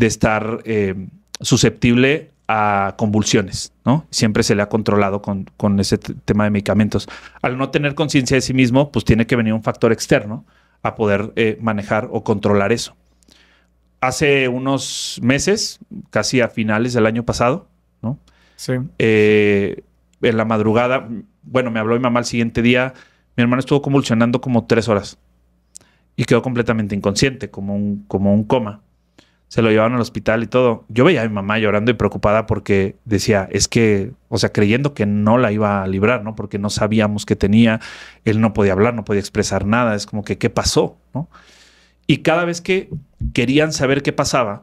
estar eh, susceptible a convulsiones, ¿no? Siempre se le ha controlado con, con ese tema de medicamentos. Al no tener conciencia de sí mismo, pues tiene que venir un factor externo a poder eh, manejar o controlar eso. Hace unos meses, casi a finales del año pasado, ¿no? Sí. Eh, en la madrugada, bueno, me habló mi mamá el siguiente día, mi hermano estuvo convulsionando como tres horas y quedó completamente inconsciente, como un, como un coma se lo llevaron al hospital y todo. Yo veía a mi mamá llorando y preocupada porque decía, es que, o sea, creyendo que no la iba a librar, ¿no? Porque no sabíamos qué tenía, él no podía hablar, no podía expresar nada, es como que, ¿qué pasó? ¿No? Y cada vez que querían saber qué pasaba,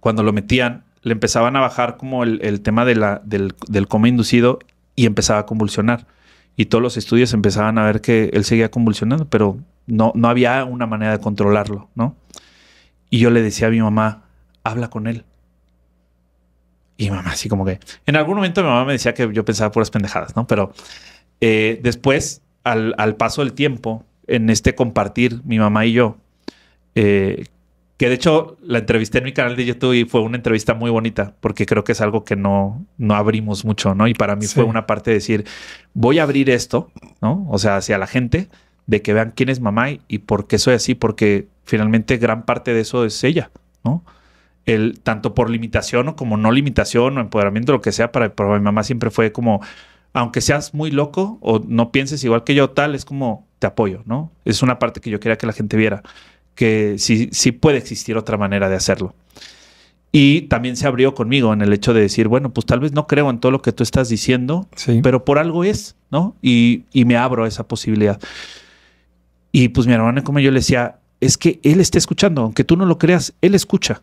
cuando lo metían, le empezaban a bajar como el, tema del, del coma inducido y empezaba a convulsionar. Y todos los estudios empezaban a ver que él seguía convulsionando, pero no, no había una manera de controlarlo, ¿no? Y yo le decía a mi mamá, habla con él. Y mamá, así como que. En algún momento mi mamá me decía que yo pensaba puras pendejadas, ¿no? Pero eh, después, al, paso del tiempo, en este compartir, mi mamá y yo, eh, que de hecho la entrevisté en mi canal de YouTube y fue una entrevista muy bonita, porque creo que es algo que no, no abrimos mucho, ¿no? Y para mí fue una parte de decir, voy a abrir esto, ¿no? O sea, hacia la gente de que vean quién es mamá y, por qué soy así, porque finalmente gran parte de eso es ella, ¿no? El, tanto por limitación o como no limitación o empoderamiento, lo que sea, para, mi mamá siempre fue como, aunque seas muy loco o no pienses igual que yo, tal, es como, te apoyo, ¿no? Es una parte que yo quería que la gente viera, que sí, puede existir otra manera de hacerlo. Y también se abrió conmigo en el hecho de decir, bueno, pues tal vez no creo en todo lo que tú estás diciendo, pero por algo es, ¿no? Y, y me abro a esa posibilidad. Y pues mi hermana, como yo le decía, es que él está escuchando, aunque tú no lo creas, él escucha.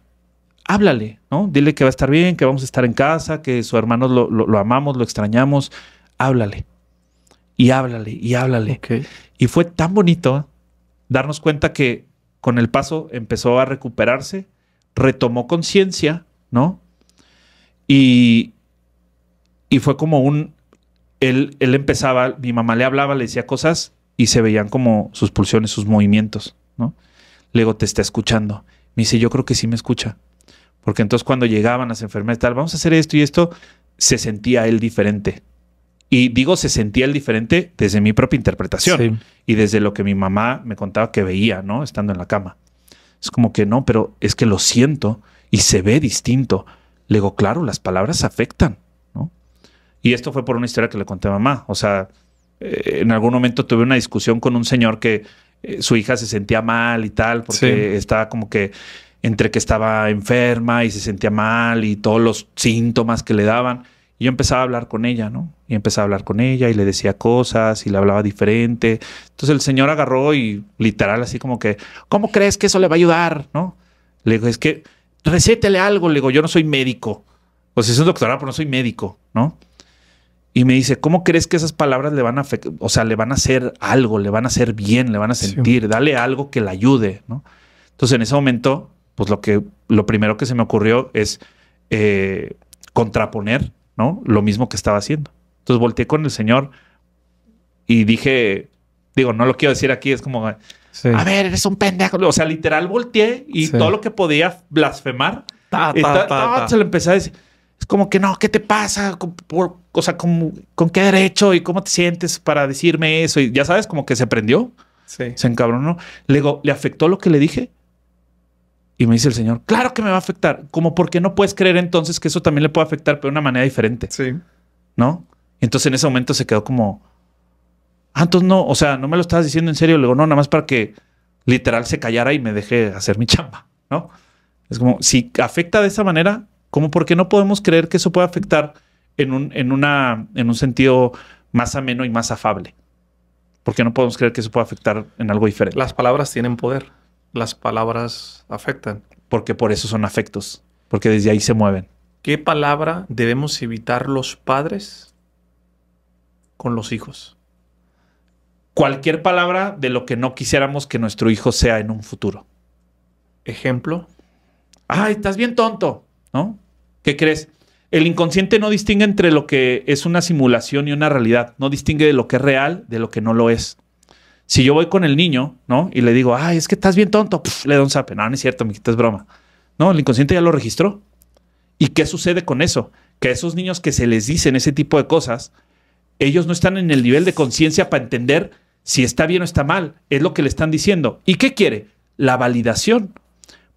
Háblale, ¿no? Dile que va a estar bien, que vamos a estar en casa, que su hermano lo, lo, amamos, lo extrañamos. Háblale. Y háblale, y háblale. Y fue tan bonito darnos cuenta que con el paso empezó a recuperarse, retomó conciencia, ¿no? Y, y fue como un, él, él empezaba, mi mamá le hablaba, le decía cosas y se veían como sus pulsiones, sus movimientos, ¿no? Le te está escuchando. Me dice, yo creo que sí me escucha. Porque entonces cuando llegaban las enfermeras, tal, vamos a hacer esto y esto, se sentía él diferente. Y digo, se sentía él diferente desde mi propia interpretación y desde lo que mi mamá me contaba que veía, ¿no? Estando en la cama. Es como que no, pero es que lo siento y se ve distinto. luego claro, las palabras afectan, ¿no? Y esto fue por una historia que le conté a mamá. O sea, eh, en algún momento tuve una discusión con un señor que eh, su hija se sentía mal y tal, porque estaba como que entre que estaba enferma y se sentía mal y todos los síntomas que le daban. Y yo empezaba a hablar con ella, ¿no? Y empezaba a hablar con ella y le decía cosas y le hablaba diferente. Entonces el señor agarró y literal así como que, ¿cómo crees que eso le va a ayudar? ¿No? Le digo, es que recétele algo. Le digo, yo no soy médico. O si es un doctorado, pero no soy médico, ¿no? Y me dice, ¿cómo crees que esas palabras le van a afectar? O sea, le van a hacer algo, le van a hacer bien, le van a sentir, dale algo que le ayude, Entonces, en ese momento, pues lo que, lo primero que se me ocurrió es eh, contraponer, ¿no? Lo mismo que estaba haciendo. Entonces volteé con el señor y dije, digo, no lo quiero decir aquí, es como, a ver, eres un pendejo. O sea, literal volteé y todo lo que podía blasfemar, se lo empecé a decir es como que no, ¿qué te pasa? o sea, ¿con, qué derecho y cómo te sientes para decirme eso? Y ya sabes, como que se prendió. Sí. Se encabronó. Le digo, ¿le afectó lo que le dije? Y me dice el señor, claro que me va a afectar. Como porque no puedes creer entonces que eso también le puede afectar, pero de una manera diferente. Sí. ¿No? Entonces en ese momento se quedó como, ah, entonces no, o sea, no me lo estabas diciendo en serio. Le digo, no, nada más para que literal se callara y me deje hacer mi chamba, ¿no? Es como, si afecta de esa manera, como porque no podemos creer que eso pueda afectar en un, en una, en un sentido más ameno y más afable. Porque no podemos creer que eso pueda afectar en algo diferente. Las palabras tienen poder. Las palabras afectan. Porque por eso son afectos. Porque desde ahí se mueven. ¿Qué palabra debemos evitar los padres con los hijos? Cualquier palabra de lo que no quisiéramos que nuestro hijo sea en un futuro. Ejemplo. Ay, estás bien tonto, ¿no? ¿Qué crees? El inconsciente no distingue entre lo que es una simulación y una realidad. No distingue de lo que es real, de lo que no lo es. Si yo voy con el niño, ¿no? Y le digo, ay, es que estás bien tonto, le doy un zape. No, no es cierto, me es broma. No, el inconsciente ya lo registró. ¿Y qué sucede con eso? Que esos niños que se les dicen ese tipo de cosas, ellos no están en el nivel de conciencia para entender si está bien o está mal. Es lo que le están diciendo. ¿Y qué quiere? La validación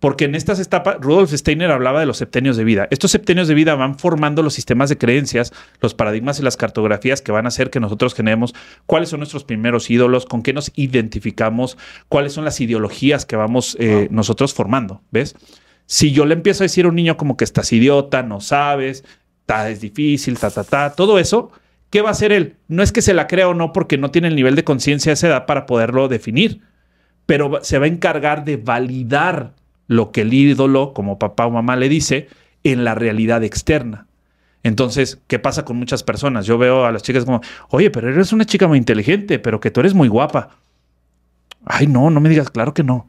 porque en estas etapas Rudolf Steiner hablaba de los septenios de vida. Estos septenios de vida van formando los sistemas de creencias, los paradigmas y las cartografías que van a hacer que nosotros generemos cuáles son nuestros primeros ídolos, con qué nos identificamos, cuáles son las ideologías que vamos eh, nosotros formando, ¿ves? Si yo le empiezo a decir a un niño como que estás idiota, no sabes, es difícil, ta, ta, ta, todo eso, ¿qué va a hacer él? No es que se la crea o no porque no tiene el nivel de conciencia a esa edad para poderlo definir, pero se va a encargar de validar lo que el ídolo, como papá o mamá, le dice en la realidad externa. Entonces, ¿qué pasa con muchas personas? Yo veo a las chicas como, oye, pero eres una chica muy inteligente, pero que tú eres muy guapa. Ay, no, no me digas, claro que no.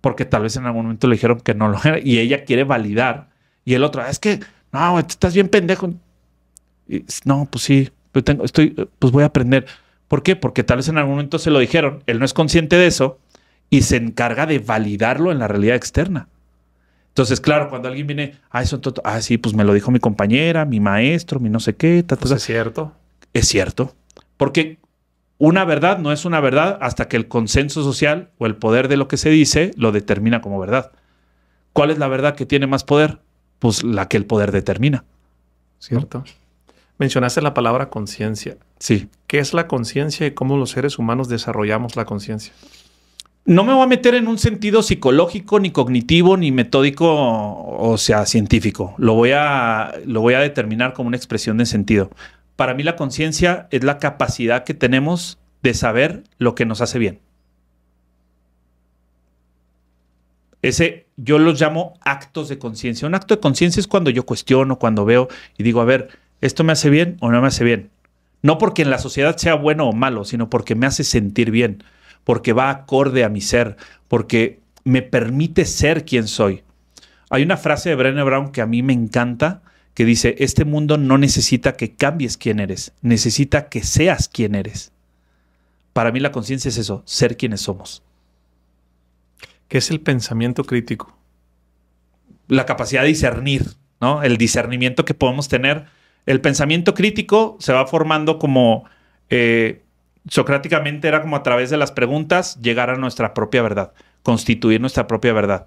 Porque tal vez en algún momento le dijeron que no lo era y ella quiere validar. Y el otro, es que, no, estás bien pendejo. no, pues sí, tengo, estoy, pues voy a aprender. ¿Por qué? Porque tal vez en algún momento se lo dijeron, él no es consciente de eso y se encarga de validarlo en la realidad externa. Entonces, claro, cuando alguien viene, ah, eso, ah, sí, pues me lo dijo mi compañera, mi maestro, mi no sé qué, pues es cierto. Es cierto. Porque una verdad no es una verdad hasta que el consenso social o el poder de lo que se dice lo determina como verdad. ¿Cuál es la verdad que tiene más poder? Pues la que el poder determina. Cierto. Mencionaste la palabra conciencia. Sí. ¿Qué es la conciencia y cómo los seres humanos desarrollamos la conciencia? no me voy a meter en un sentido psicológico, ni cognitivo, ni metódico, o sea, científico. Lo voy a, lo voy a determinar como una expresión de sentido. Para mí la conciencia es la capacidad que tenemos de saber lo que nos hace bien. Ese yo los llamo actos de conciencia. Un acto de conciencia es cuando yo cuestiono, cuando veo y digo, a ver, ¿esto me hace bien o no me hace bien? No porque en la sociedad sea bueno o malo, sino porque me hace sentir bien porque va acorde a mi ser, porque me permite ser quien soy. Hay una frase de Brené Brown que a mí me encanta, que dice, este mundo no necesita que cambies quién eres, necesita que seas quien eres. Para mí la conciencia es eso, ser quienes somos. ¿Qué es el pensamiento crítico? La capacidad de discernir, ¿no? El discernimiento que podemos tener. El pensamiento crítico se va formando como eh, socráticamente era como a través de las preguntas llegar a nuestra propia verdad, constituir nuestra propia verdad.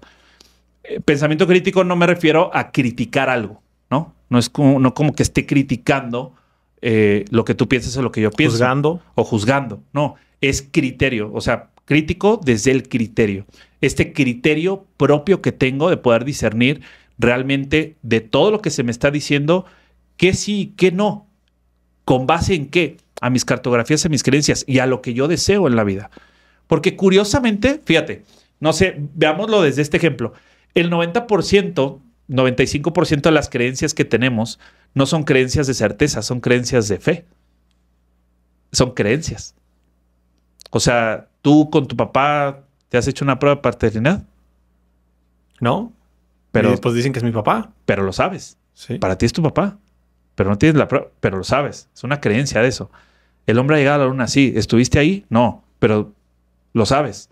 Eh, pensamiento crítico no me refiero a criticar algo, ¿no? No es como, no como que esté criticando eh, lo que tú piensas o lo que yo pienso. Juzgando. O juzgando, no. Es criterio, o sea, crítico desde el criterio. Este criterio propio que tengo de poder discernir realmente de todo lo que se me está diciendo, qué sí y qué no, con base en qué a mis cartografías, a mis creencias y a lo que yo deseo en la vida. Porque curiosamente, fíjate, no sé, veámoslo desde este ejemplo. El 90%, 95% de las creencias que tenemos no son creencias de certeza, son creencias de fe. Son creencias. O sea, tú con tu papá te has hecho una prueba de paternidad. No. Pero, y después dicen que es mi papá. Pero lo sabes. Para ti es tu papá pero no tienes la prueba, pero lo sabes. Es una creencia de eso. El hombre ha llegado a la luna, sí. ¿Estuviste ahí? No, pero lo sabes.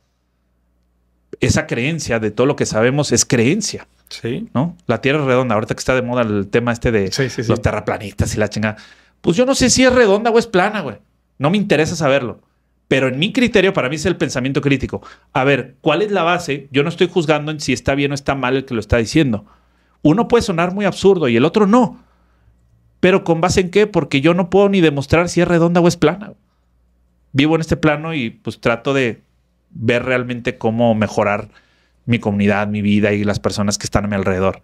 Esa creencia de todo lo que sabemos es creencia. Sí. ¿No? La Tierra es redonda. Ahorita que está de moda el tema este de los terraplanistas y la chingada. Pues yo no sé si es redonda o es plana, güey. No me interesa saberlo. Pero en mi criterio, para mí es el pensamiento crítico. A ver, ¿cuál es la base? Yo no estoy juzgando si está bien o está mal el que lo está diciendo. Uno puede sonar muy absurdo y el otro no. Pero con base en qué? Porque yo no puedo ni demostrar si es redonda o es plana. Vivo en este plano y pues trato de ver realmente cómo mejorar mi comunidad, mi vida y las personas que están a mi alrededor.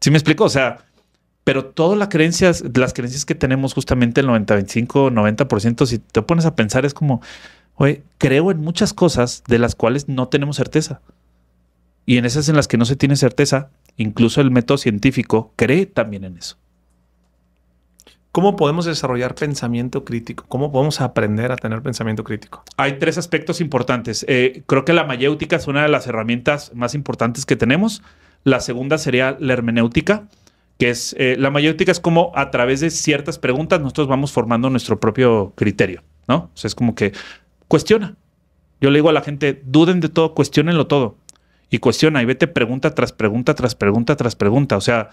¿Sí me explico? O sea, pero todas las creencias, las creencias que tenemos justamente el 95, 90%, si te pones a pensar es como, oye, creo en muchas cosas de las cuales no tenemos certeza. Y en esas en las que no se tiene certeza, incluso el método científico cree también en eso. ¿Cómo podemos desarrollar pensamiento crítico? ¿Cómo podemos aprender a tener pensamiento crítico? Hay tres aspectos importantes. Eh, creo que la mayéutica es una de las herramientas más importantes que tenemos. La segunda sería la hermenéutica, que es eh, la mayéutica es como a través de ciertas preguntas nosotros vamos formando nuestro propio criterio, ¿no? O sea, es como que cuestiona. Yo le digo a la gente, duden de todo, cuestionenlo todo. Y cuestiona y vete pregunta tras pregunta, tras pregunta, tras pregunta. O sea,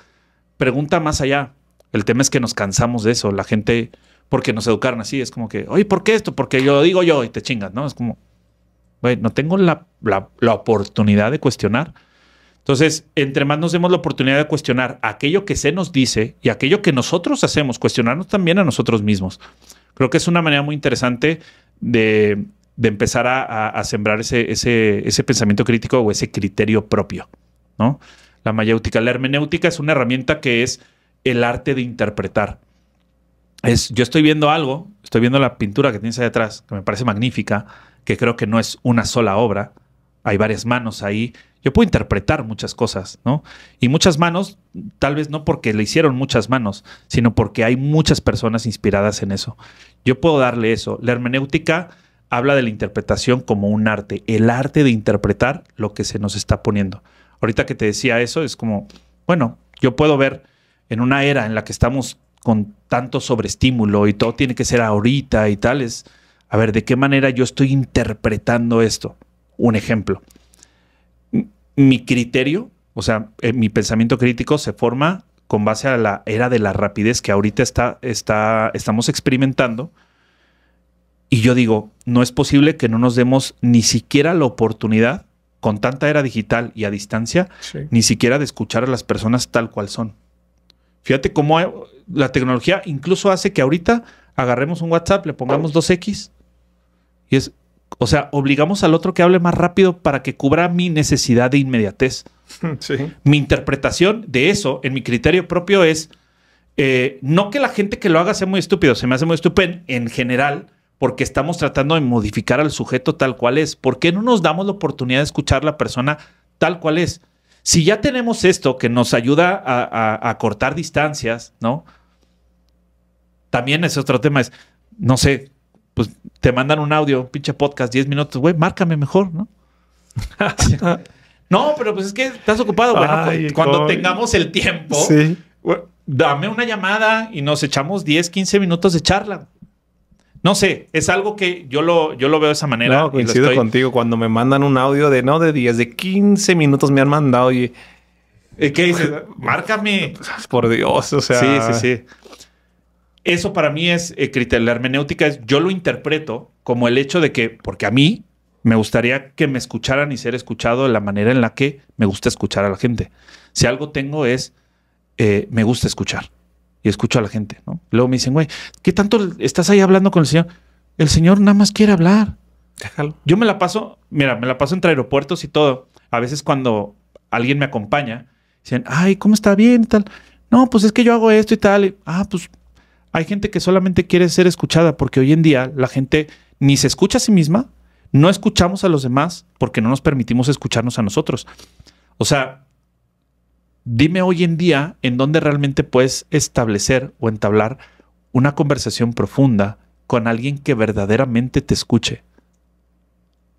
pregunta más allá el tema es que nos cansamos de eso. La gente, porque nos educaron así, es como que, oye, ¿por qué esto? Porque yo digo yo y te chingas, ¿no? Es como, güey, no tengo la, oportunidad de cuestionar. Entonces, entre más nos demos la oportunidad de cuestionar aquello que se nos dice y aquello que nosotros hacemos, cuestionarnos también a nosotros mismos. Creo que es una manera muy interesante de, empezar a, sembrar ese, ese, ese, pensamiento crítico o ese criterio propio. ¿no? La mayéutica, la hermenéutica es una herramienta que es el arte de interpretar. Es, yo estoy viendo algo, estoy viendo la pintura que tienes ahí atrás, que me parece magnífica, que creo que no es una sola obra, hay varias manos ahí. Yo puedo interpretar muchas cosas, ¿no? Y muchas manos, tal vez no porque le hicieron muchas manos, sino porque hay muchas personas inspiradas en eso. Yo puedo darle eso. La hermenéutica habla de la interpretación como un arte, el arte de interpretar lo que se nos está poniendo. Ahorita que te decía eso, es como, bueno, yo puedo ver en una era en la que estamos con tanto sobreestímulo y todo tiene que ser ahorita y tal, es, a ver, ¿de qué manera yo estoy interpretando esto? Un ejemplo. Mi criterio, o sea, eh, mi pensamiento crítico se forma con base a la era de la rapidez que ahorita está, está, estamos experimentando. Y yo digo, no es posible que no nos demos ni siquiera la oportunidad, con tanta era digital y a distancia, ni siquiera de escuchar a las personas tal cual son. Fíjate cómo la tecnología incluso hace que ahorita agarremos un WhatsApp, le pongamos 2X y es, o sea, obligamos al otro que hable más rápido para que cubra mi necesidad de inmediatez. Mi interpretación de eso, en mi criterio propio, es eh, no que la gente que lo haga sea muy estúpido, se me hace muy estúpido en general, porque estamos tratando de modificar al sujeto tal cual es. ¿Por qué no nos damos la oportunidad de escuchar a la persona tal cual es? si ya tenemos esto que nos ayuda a, cortar distancias, ¿no? También es otro tema, es, no sé, pues te mandan un audio, un pinche podcast, 10 minutos, güey, márcame mejor, ¿no? no, pero pues es que estás ocupado, cuando tengamos el tiempo, dame una llamada y nos echamos 10, 15 minutos de charla. No sé, es algo que yo lo, yo lo veo de esa manera. No, coincido contigo. Cuando me mandan un audio de no de 10, de 15 minutos me han mandado y. ¿Qué dices? Márcame. Por Dios, o sea. Sí, sí, sí. Eso para mí es eh, criterio. La hermenéutica es, yo lo interpreto como el hecho de que, porque a mí me gustaría que me escucharan y ser escuchado de la manera en la que me gusta escuchar a la gente. Si algo tengo es, eh, me gusta escuchar y escucho a la gente, ¿no? Luego me dicen, güey, ¿qué tanto estás ahí hablando con el Señor? El Señor nada más quiere hablar. Déjalo. Yo me la paso, mira, me la paso entre aeropuertos y todo. A veces cuando alguien me acompaña, dicen, ay, ¿cómo está bien? Y tal. No, pues es que yo hago esto y tal. ah, pues hay gente que solamente quiere ser escuchada porque hoy en día la gente ni se escucha a sí misma, no escuchamos a los demás porque no nos permitimos escucharnos a nosotros. O sea, dime hoy en día en dónde realmente puedes establecer o entablar una conversación profunda con alguien que verdaderamente te escuche.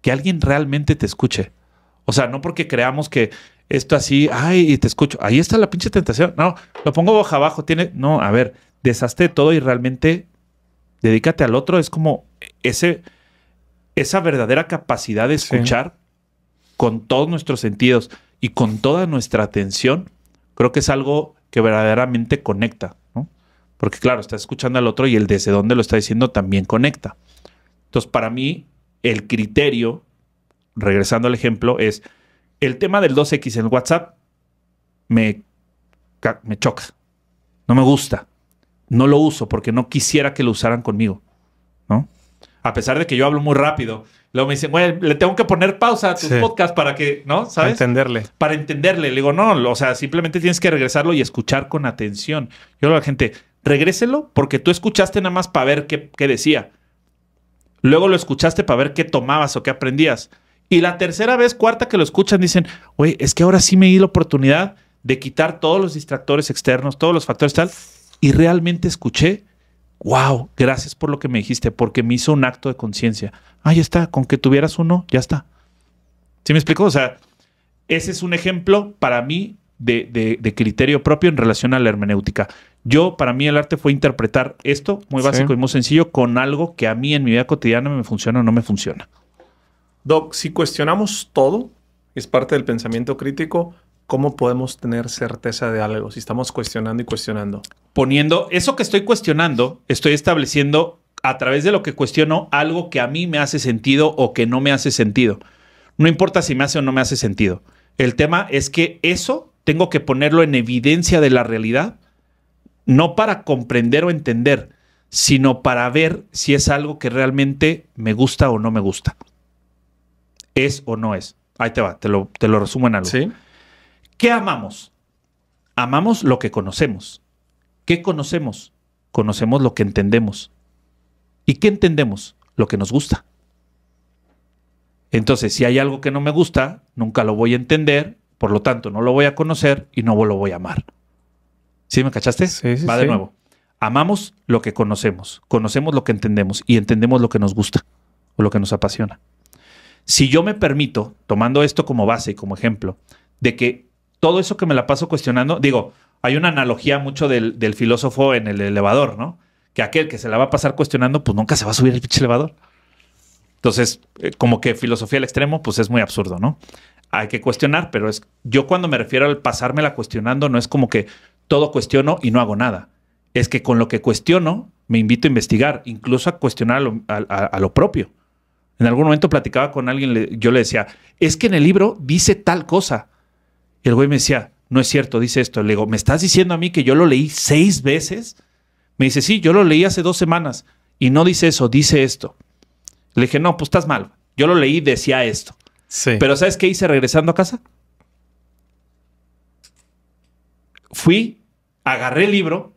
Que alguien realmente te escuche. O sea, no porque creamos que esto así, ay, y te escucho. Ahí está la pinche tentación. No, lo pongo boca abajo. Tiene, no, a ver, deshazte de todo y realmente dedícate al otro. Es como ese, esa verdadera capacidad de escuchar con todos nuestros sentidos y con toda nuestra atención creo que es algo que verdaderamente conecta, ¿no? Porque claro, estás escuchando al otro y el desde dónde lo está diciendo también conecta. Entonces, para mí, el criterio, regresando al ejemplo, es el tema del 2X en WhatsApp me, me choca, no me gusta, no lo uso porque no quisiera que lo usaran conmigo, ¿no? A pesar de que yo hablo muy rápido Luego me dicen, güey, le tengo que poner pausa a tu podcast para que, ¿no? ¿Sabes? Para entenderle. Para entenderle. Le digo, no, o sea, simplemente tienes que regresarlo y escuchar con atención. Yo le digo a la gente, regréselo porque tú escuchaste nada más para ver qué, qué decía. Luego lo escuchaste para ver qué tomabas o qué aprendías. Y la tercera vez, cuarta que lo escuchan, dicen, güey, es que ahora sí me di la oportunidad de quitar todos los distractores externos, todos los factores tal, y realmente escuché wow, gracias por lo que me dijiste, porque me hizo un acto de conciencia. Ah, ya está, con que tuvieras uno, ya está. ¿Sí me explico? O sea, ese es un ejemplo para mí de, criterio propio en relación a la hermenéutica. Yo, para mí, el arte fue interpretar esto, muy básico y muy sencillo, con algo que a mí en mi vida cotidiana me funciona o no me funciona. Doc, si cuestionamos todo, es parte del pensamiento crítico, ¿cómo podemos tener certeza de algo si estamos cuestionando y cuestionando? poniendo eso que estoy cuestionando, estoy estableciendo a través de lo que cuestiono algo que a mí me hace sentido o que no me hace sentido. No importa si me hace o no me hace sentido. El tema es que eso tengo que ponerlo en evidencia de la realidad, no para comprender o entender, sino para ver si es algo que realmente me gusta o no me gusta. Es o no es. Ahí te va, te lo, te lo resumo en algo. ¿Qué amamos? Amamos lo que conocemos. ¿Qué conocemos? Conocemos lo que entendemos. ¿Y qué entendemos? Lo que nos gusta. Entonces, si hay algo que no me gusta, nunca lo voy a entender, por lo tanto, no lo voy a conocer y no lo voy a amar. ¿Sí me cachaste? Va de nuevo. Amamos lo que conocemos, conocemos lo que entendemos y entendemos lo que nos gusta o lo que nos apasiona. Si yo me permito, tomando esto como base y como ejemplo, de que todo eso que me la paso cuestionando, digo, hay una analogía mucho del, filósofo en el elevador, ¿no? Que aquel que se la va a pasar cuestionando, pues nunca se va a subir al pinche elevador. Entonces, eh, como que filosofía al extremo, pues es muy absurdo, ¿no? Hay que cuestionar, pero es. Yo cuando me refiero al pasármela cuestionando, no es como que todo cuestiono y no hago nada. Es que con lo que cuestiono, me invito a investigar, incluso a cuestionar a lo, propio. En algún momento platicaba con alguien, yo le decía, es que en el libro dice tal cosa. Y el güey me decía, no es cierto, dice esto. Le digo, ¿me estás diciendo a mí que yo lo leí seis veces? Me dice, sí, yo lo leí hace dos semanas. Y no dice eso, dice esto. Le dije, no, pues estás mal. Yo lo leí y decía esto. Sí. Pero ¿sabes qué hice regresando a casa? Fui, agarré el libro,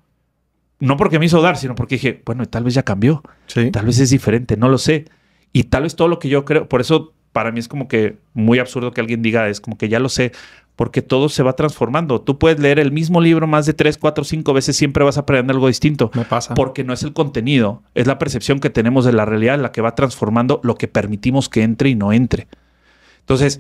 no porque me hizo dar, sino porque dije, bueno, tal vez ya cambió. Tal vez es diferente, no lo sé. Y tal vez todo lo que yo creo, por eso para mí es como que muy absurdo que alguien diga, es como que ya lo sé, porque todo se va transformando. Tú puedes leer el mismo libro más de tres, cuatro, cinco veces, siempre vas a aprender algo distinto. Me pasa. Porque no es el contenido, es la percepción que tenemos de la realidad la que va transformando lo que permitimos que entre y no entre. Entonces,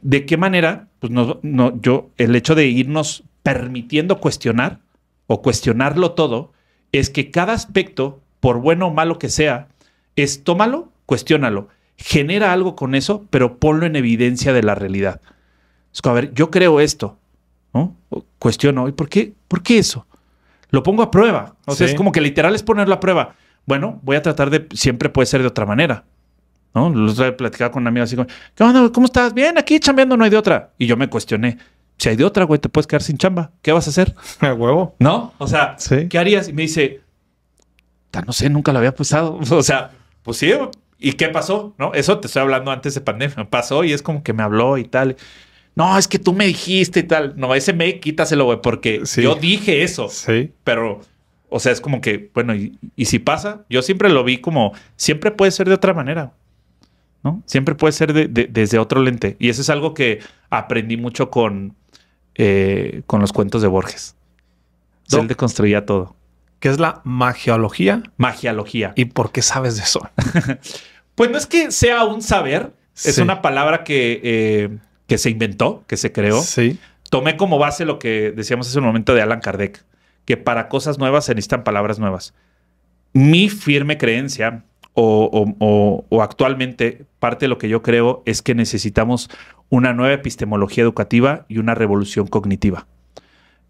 ¿de qué manera? Pues no, no, yo, el hecho de irnos permitiendo cuestionar o cuestionarlo todo, es que cada aspecto, por bueno o malo que sea, es tómalo, cuestiónalo, genera algo con eso, pero ponlo en evidencia de la realidad. Es como, a ver, yo creo esto, ¿no? Cuestiono, ¿y por qué, por qué eso? Lo pongo a prueba. O sea, es como que literal es ponerlo a prueba. Bueno, voy a tratar de, siempre puede ser de otra manera. ¿No? Lo he platicado con una amiga así ¿Cómo estás? Bien, aquí chambeando, no hay de otra. Y yo me cuestioné, si hay de otra, güey, te puedes quedar sin chamba. ¿Qué vas a hacer? A huevo. ¿No? O sea, ¿qué harías? Y me dice, no sé, nunca lo había pensado. O sea, pues sí, ¿y qué pasó? ¿No? Eso te estoy hablando antes de pandemia. Pasó y es como que me habló y tal no, es que tú me dijiste y tal. No, ese me quítaselo, güey, porque yo dije eso. Sí. Pero, o sea, es como que, bueno, y, si pasa, yo siempre lo vi como, siempre puede ser de otra manera, ¿no? Siempre puede ser desde otro lente. Y eso es algo que aprendí mucho con, eh, con los cuentos de Borges. Él construía todo. ¿Qué es la magiología? Magiología. ¿Y por qué sabes de eso? pues no es que sea un saber, es una palabra que... Eh, que se inventó, que se creó. Sí. Tomé como base lo que decíamos hace un momento de Alan Kardec, que para cosas nuevas se necesitan palabras nuevas. Mi firme creencia o, o, actualmente parte de lo que yo creo es que necesitamos una nueva epistemología educativa y una revolución cognitiva.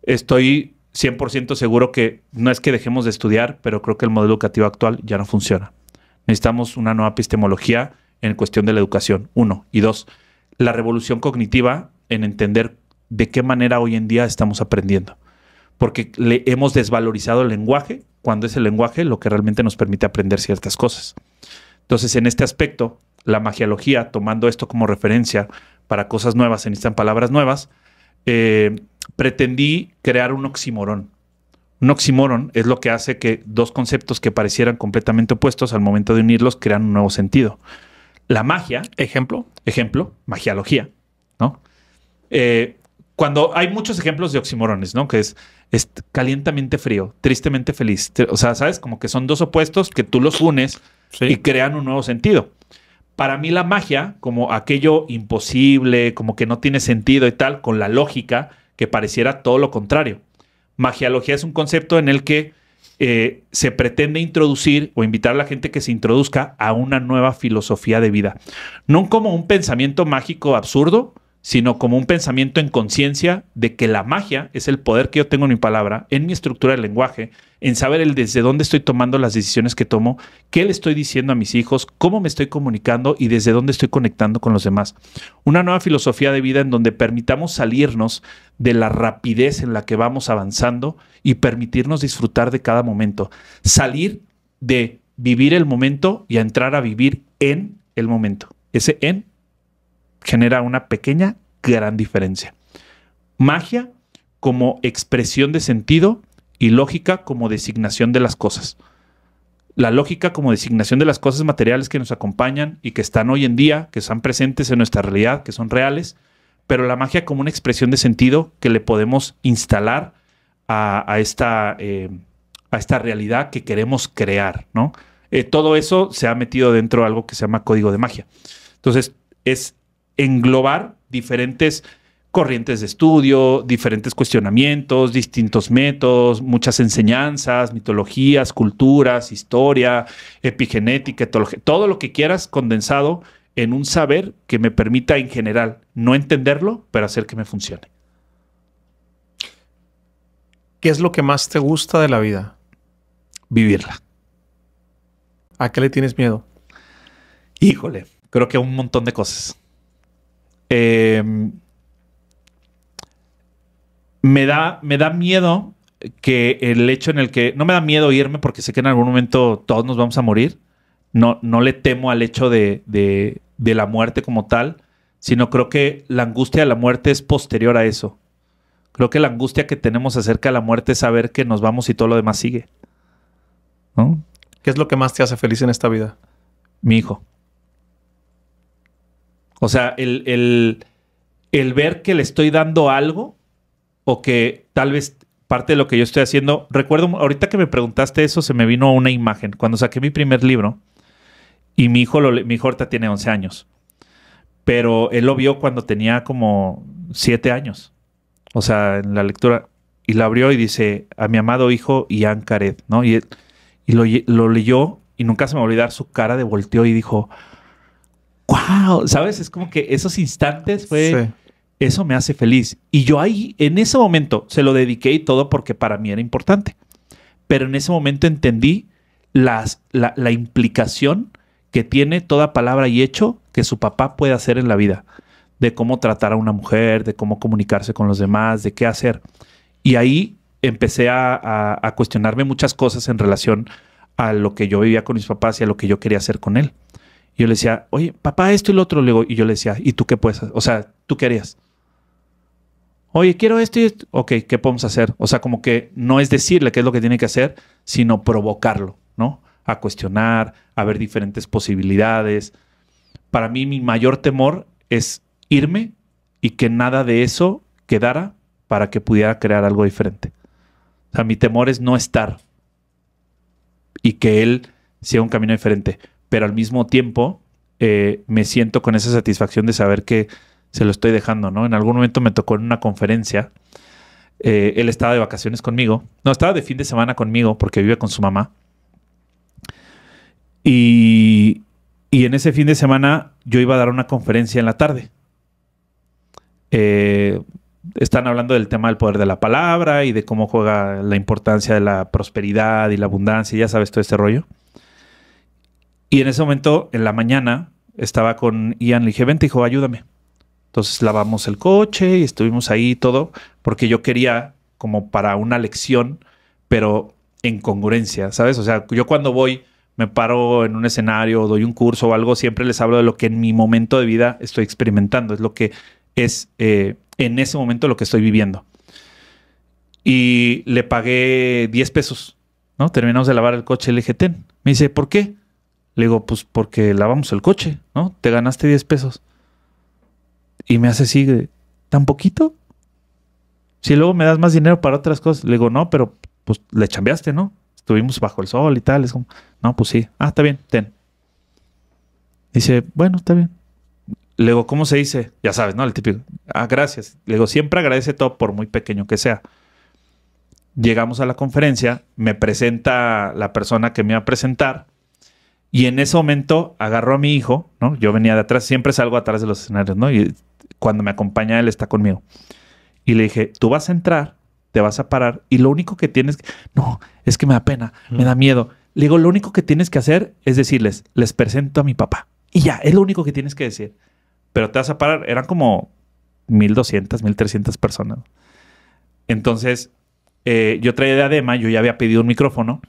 Estoy 100% seguro que no es que dejemos de estudiar, pero creo que el modelo educativo actual ya no funciona. Necesitamos una nueva epistemología en cuestión de la educación, uno. Y dos, la revolución cognitiva en entender de qué manera hoy en día estamos aprendiendo. Porque le hemos desvalorizado el lenguaje cuando es el lenguaje lo que realmente nos permite aprender ciertas cosas. Entonces, en este aspecto, la magiología, tomando esto como referencia para cosas nuevas, se necesitan palabras nuevas, eh, pretendí crear un oxímoron. Un oxímoron es lo que hace que dos conceptos que parecieran completamente opuestos, al momento de unirlos, crean un nuevo sentido. La magia, ejemplo, ejemplo, magiología, ¿no? Eh, cuando hay muchos ejemplos de oximorones, ¿no? Que es, calientamente frío, tristemente feliz. O sea, ¿sabes? Como que son dos opuestos que tú los unes y crean un nuevo sentido. Para mí la magia, como aquello imposible, como que no tiene sentido y tal, con la lógica que pareciera todo lo contrario. Magiología es un concepto en el que eh, se pretende introducir o invitar a la gente que se introduzca a una nueva filosofía de vida. No como un pensamiento mágico absurdo, sino como un pensamiento en conciencia de que la magia es el poder que yo tengo en mi palabra, en mi estructura del lenguaje, en saber el desde dónde estoy tomando las decisiones que tomo, qué le estoy diciendo a mis hijos, cómo me estoy comunicando y desde dónde estoy conectando con los demás. Una nueva filosofía de vida en donde permitamos salirnos de la rapidez en la que vamos avanzando y permitirnos disfrutar de cada momento, salir de vivir el momento y entrar a vivir en el momento. Ese en genera una pequeña, gran diferencia. Magia como expresión de sentido y lógica como designación de las cosas. La lógica como designación de las cosas materiales que nos acompañan y que están hoy en día, que están presentes en nuestra realidad, que son reales, pero la magia como una expresión de sentido que le podemos instalar a, esta, eh, a esta realidad que queremos crear, ¿no? Eh, todo eso se ha metido dentro de algo que se llama código de magia. Entonces, es englobar diferentes corrientes de estudio, diferentes cuestionamientos, distintos métodos, muchas enseñanzas, mitologías, culturas, historia, epigenética, todo lo que quieras condensado en un saber que me permita en general no entenderlo, pero hacer que me funcione. ¿Qué es lo que más te gusta de la vida? Vivirla. ¿A qué le tienes miedo? Híjole, creo que a un montón de cosas. Em, me, da, me da miedo que el hecho en el que no me da miedo irme porque sé que en algún momento todos nos vamos a morir. No, no le temo al hecho de, de, la muerte como tal, sino creo que la angustia de la muerte es posterior a eso. Creo que la angustia que tenemos acerca de la muerte es saber que nos vamos y todo lo demás sigue. ¿Qué es lo que más te hace feliz en esta vida? Mi hijo. O sea, el, ver que le estoy dando algo o que tal vez parte de lo que yo estoy haciendo. Recuerdo, ahorita que me preguntaste eso, se me vino una imagen. Cuando saqué mi primer libro y mi hijo, mi hijo ahorita tiene 11 años, pero él lo vio cuando tenía como 7 años. O sea, en la lectura. Y la abrió y dice, a mi amado hijo Ian Caret, ¿no? Y, y lo, leyó y nunca se me va a olvidar su cara de volteó y dijo, wow, ¿sabes? Es como que esos instantes fue... Eso me hace feliz. Y yo ahí, en ese momento, se lo dediqué y todo porque para mí era importante. Pero en ese momento entendí las, la, implicación que tiene toda palabra y hecho que su papá puede hacer en la vida, de cómo tratar a una mujer, de cómo comunicarse con los demás, de qué hacer. Y ahí empecé a, a, cuestionarme muchas cosas en relación a lo que yo vivía con mis papás y a lo que yo quería hacer con él yo le decía, oye, papá, esto y lo otro. y yo le decía, ¿y tú qué puedes hacer? O sea, ¿tú qué harías? Oye, quiero esto y esto. Ok, ¿qué podemos hacer? O sea, como que no es decirle qué es lo que tiene que hacer, sino provocarlo, ¿no? A cuestionar, a ver diferentes posibilidades. Para mí, mi mayor temor es irme y que nada de eso quedara para que pudiera crear algo diferente. O sea, mi temor es no estar y que él siga un camino diferente pero al mismo tiempo eh, me siento con esa satisfacción de saber que se lo estoy dejando, ¿no? En algún momento me tocó en una conferencia, eh, él estaba de vacaciones conmigo, no, estaba de fin de semana conmigo porque vive con su mamá. Y, en ese fin de semana yo iba a dar una conferencia en la tarde. Eh, están hablando del tema del poder de la palabra y de cómo juega la importancia de la prosperidad y la abundancia, ya sabes todo este rollo. Y en ese momento, en la mañana, estaba con Ian, le dije, vente, hijo, ayúdame. Entonces lavamos el coche y estuvimos ahí y todo, porque yo quería como para una lección, pero en congruencia, ¿sabes? O sea, yo cuando voy, me paro en un escenario, doy un curso o algo, siempre les hablo de lo que en mi momento de vida estoy experimentando, es lo que es eh, en ese momento lo que estoy viviendo. Y le pagué 10 pesos, ¿no? Terminamos de lavar el coche, LGT. Me dice, ¿por qué? Le digo, pues porque lavamos el coche, ¿no? Te ganaste 10 pesos. Y me hace así, ¿tan poquito? Si luego me das más dinero para otras cosas. Le digo, no, pero pues le chambeaste, ¿no? Estuvimos bajo el sol y tal. Es como, no, pues sí. Ah, está bien, ten. Dice, bueno, está bien. Le digo, ¿cómo se dice? Ya sabes, ¿no? El típico. Ah, gracias. Le digo, siempre agradece todo por muy pequeño que sea. Llegamos a la conferencia, me presenta la persona que me va a presentar y en ese momento agarró a mi hijo, ¿no? Yo venía de atrás, siempre salgo atrás de los escenarios, ¿no? Y cuando me acompaña, él está conmigo. Y le dije, tú vas a entrar, te vas a parar y lo único que tienes que... No, es que me da pena, me da miedo. Le digo, lo único que tienes que hacer es decirles, les presento a mi papá. Y ya, es lo único que tienes que decir. Pero te vas a parar, eran como 1200, 1300 personas. Entonces, eh, yo traía de Adema, yo ya había pedido un micrófono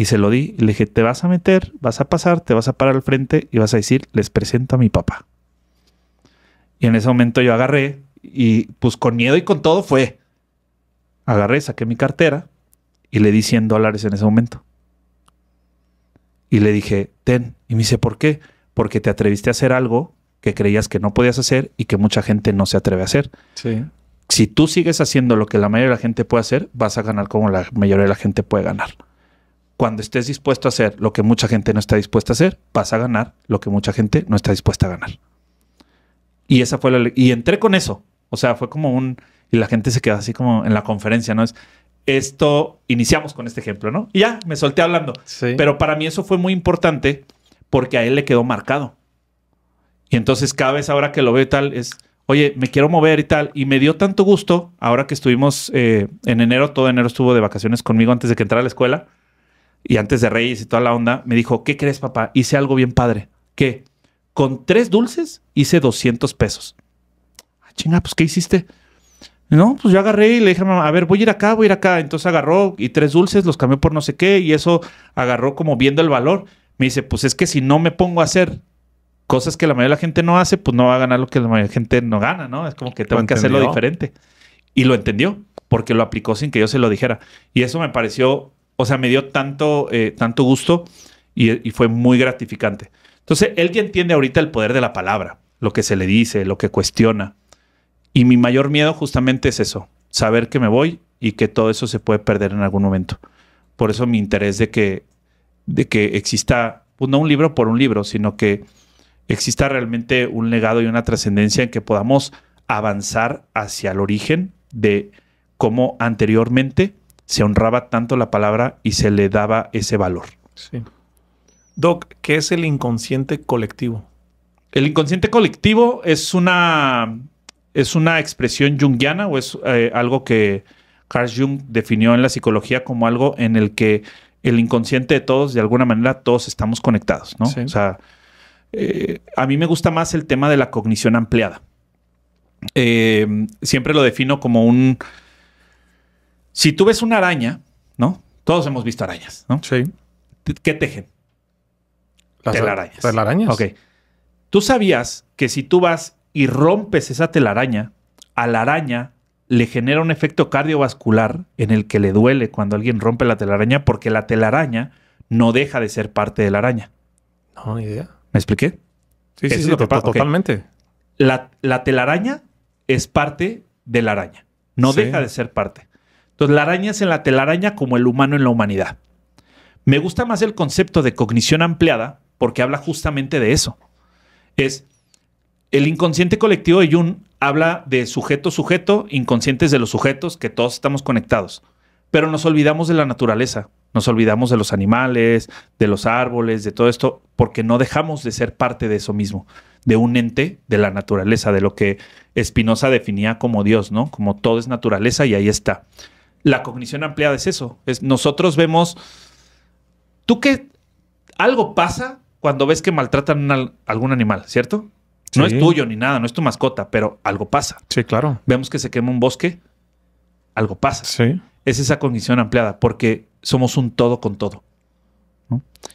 y se lo di. Le dije, te vas a meter, vas a pasar, te vas a parar al frente y vas a decir, les presento a mi papá. Y en ese momento yo agarré y pues con miedo y con todo fue. Agarré, saqué mi cartera y le di 100 dólares en ese momento. Y le dije, ten. Y me dice, ¿por qué? Porque te atreviste a hacer algo que creías que no podías hacer y que mucha gente no se atreve a hacer. Sí. Si tú sigues haciendo lo que la mayoría de la gente puede hacer, vas a ganar como la mayoría de la gente puede ganar cuando estés dispuesto a hacer lo que mucha gente no está dispuesta a hacer, vas a ganar lo que mucha gente no está dispuesta a ganar. Y esa fue la y entré con eso. O sea, fue como un y la gente se quedó así como en la conferencia, ¿no? Es esto iniciamos con este ejemplo, ¿no? Y ya me solté hablando. Pero para mí eso fue muy importante porque a él le quedó marcado. Y entonces cada vez ahora que lo veo y tal es, oye, me quiero mover y tal. Y me dio tanto gusto ahora que estuvimos eh, en enero, todo enero estuvo de vacaciones conmigo antes de que entrara a la escuela y antes de Reyes y toda la onda, me dijo, ¿qué crees, papá? Hice algo bien padre. ¿Qué? Con tres dulces hice 200 pesos. Ah, chinga, pues ¿qué hiciste? No, pues yo agarré y le dije a mamá, a ver, voy a ir acá, voy a ir acá. Entonces agarró y tres dulces, los cambió por no sé qué y eso agarró como viendo el valor. Me dice, pues es que si no me pongo a hacer cosas que la mayoría de la gente no hace, pues no va a ganar lo que la mayoría de la gente no gana, ¿no? Es como que tengo que hacerlo diferente. Y lo entendió porque lo aplicó sin que yo se lo dijera. Y eso me pareció o sea, me dio tanto, eh, tanto gusto y, fue muy gratificante. Entonces, él ya entiende ahorita el poder de la palabra, lo que se le dice, lo que cuestiona. Y mi mayor miedo justamente es eso, saber que me voy y que todo eso se puede perder en algún momento. Por eso mi interés de que, de que exista, pues, no un libro por un libro, sino que exista realmente un legado y una trascendencia en que podamos avanzar hacia el origen de cómo anteriormente se honraba tanto la palabra y se le daba ese valor. Sí. Doc, ¿qué es el inconsciente colectivo? El inconsciente colectivo es una, es una expresión junguiana o es eh, algo que Carl Jung definió en la psicología como algo en el que el inconsciente de todos, de alguna manera, todos estamos conectados, ¿no? O sea, eh, a mí me gusta más el tema de la cognición ampliada. Eh, siempre lo defino como un si tú ves una araña, ¿no? Todos hemos visto arañas, ¿no? Sí. ¿Qué tejen? Las telarañas. Telarañas. Ok. ¿Tú sabías que si tú vas y rompes esa telaraña, a la araña le genera un efecto cardiovascular en el que le duele cuando alguien rompe la telaraña porque la telaraña no deja de ser parte de la araña? No, ni idea. ¿Me expliqué? Sí, sí, sí totalmente. La, telaraña es parte de la araña. No deja de ser parte. Entonces, la araña es en la telaraña como el humano en la humanidad. Me gusta más el concepto de cognición ampliada porque habla justamente de eso. Es el inconsciente colectivo de Jung habla de sujeto-sujeto, inconscientes de los sujetos, que todos estamos conectados. Pero nos olvidamos de la naturaleza, nos olvidamos de los animales, de los árboles, de todo esto, porque no dejamos de ser parte de eso mismo, de un ente de la naturaleza, de lo que Spinoza definía como Dios, ¿no? Como todo es naturaleza y ahí está la cognición ampliada es eso. Es, nosotros vemos, tú que algo pasa cuando ves que maltratan a algún animal, ¿cierto? No es tuyo ni nada, no es tu mascota, pero algo pasa. Sí, claro. Vemos que se quema un bosque, algo pasa. Sí. Es esa cognición ampliada, porque somos un todo con todo.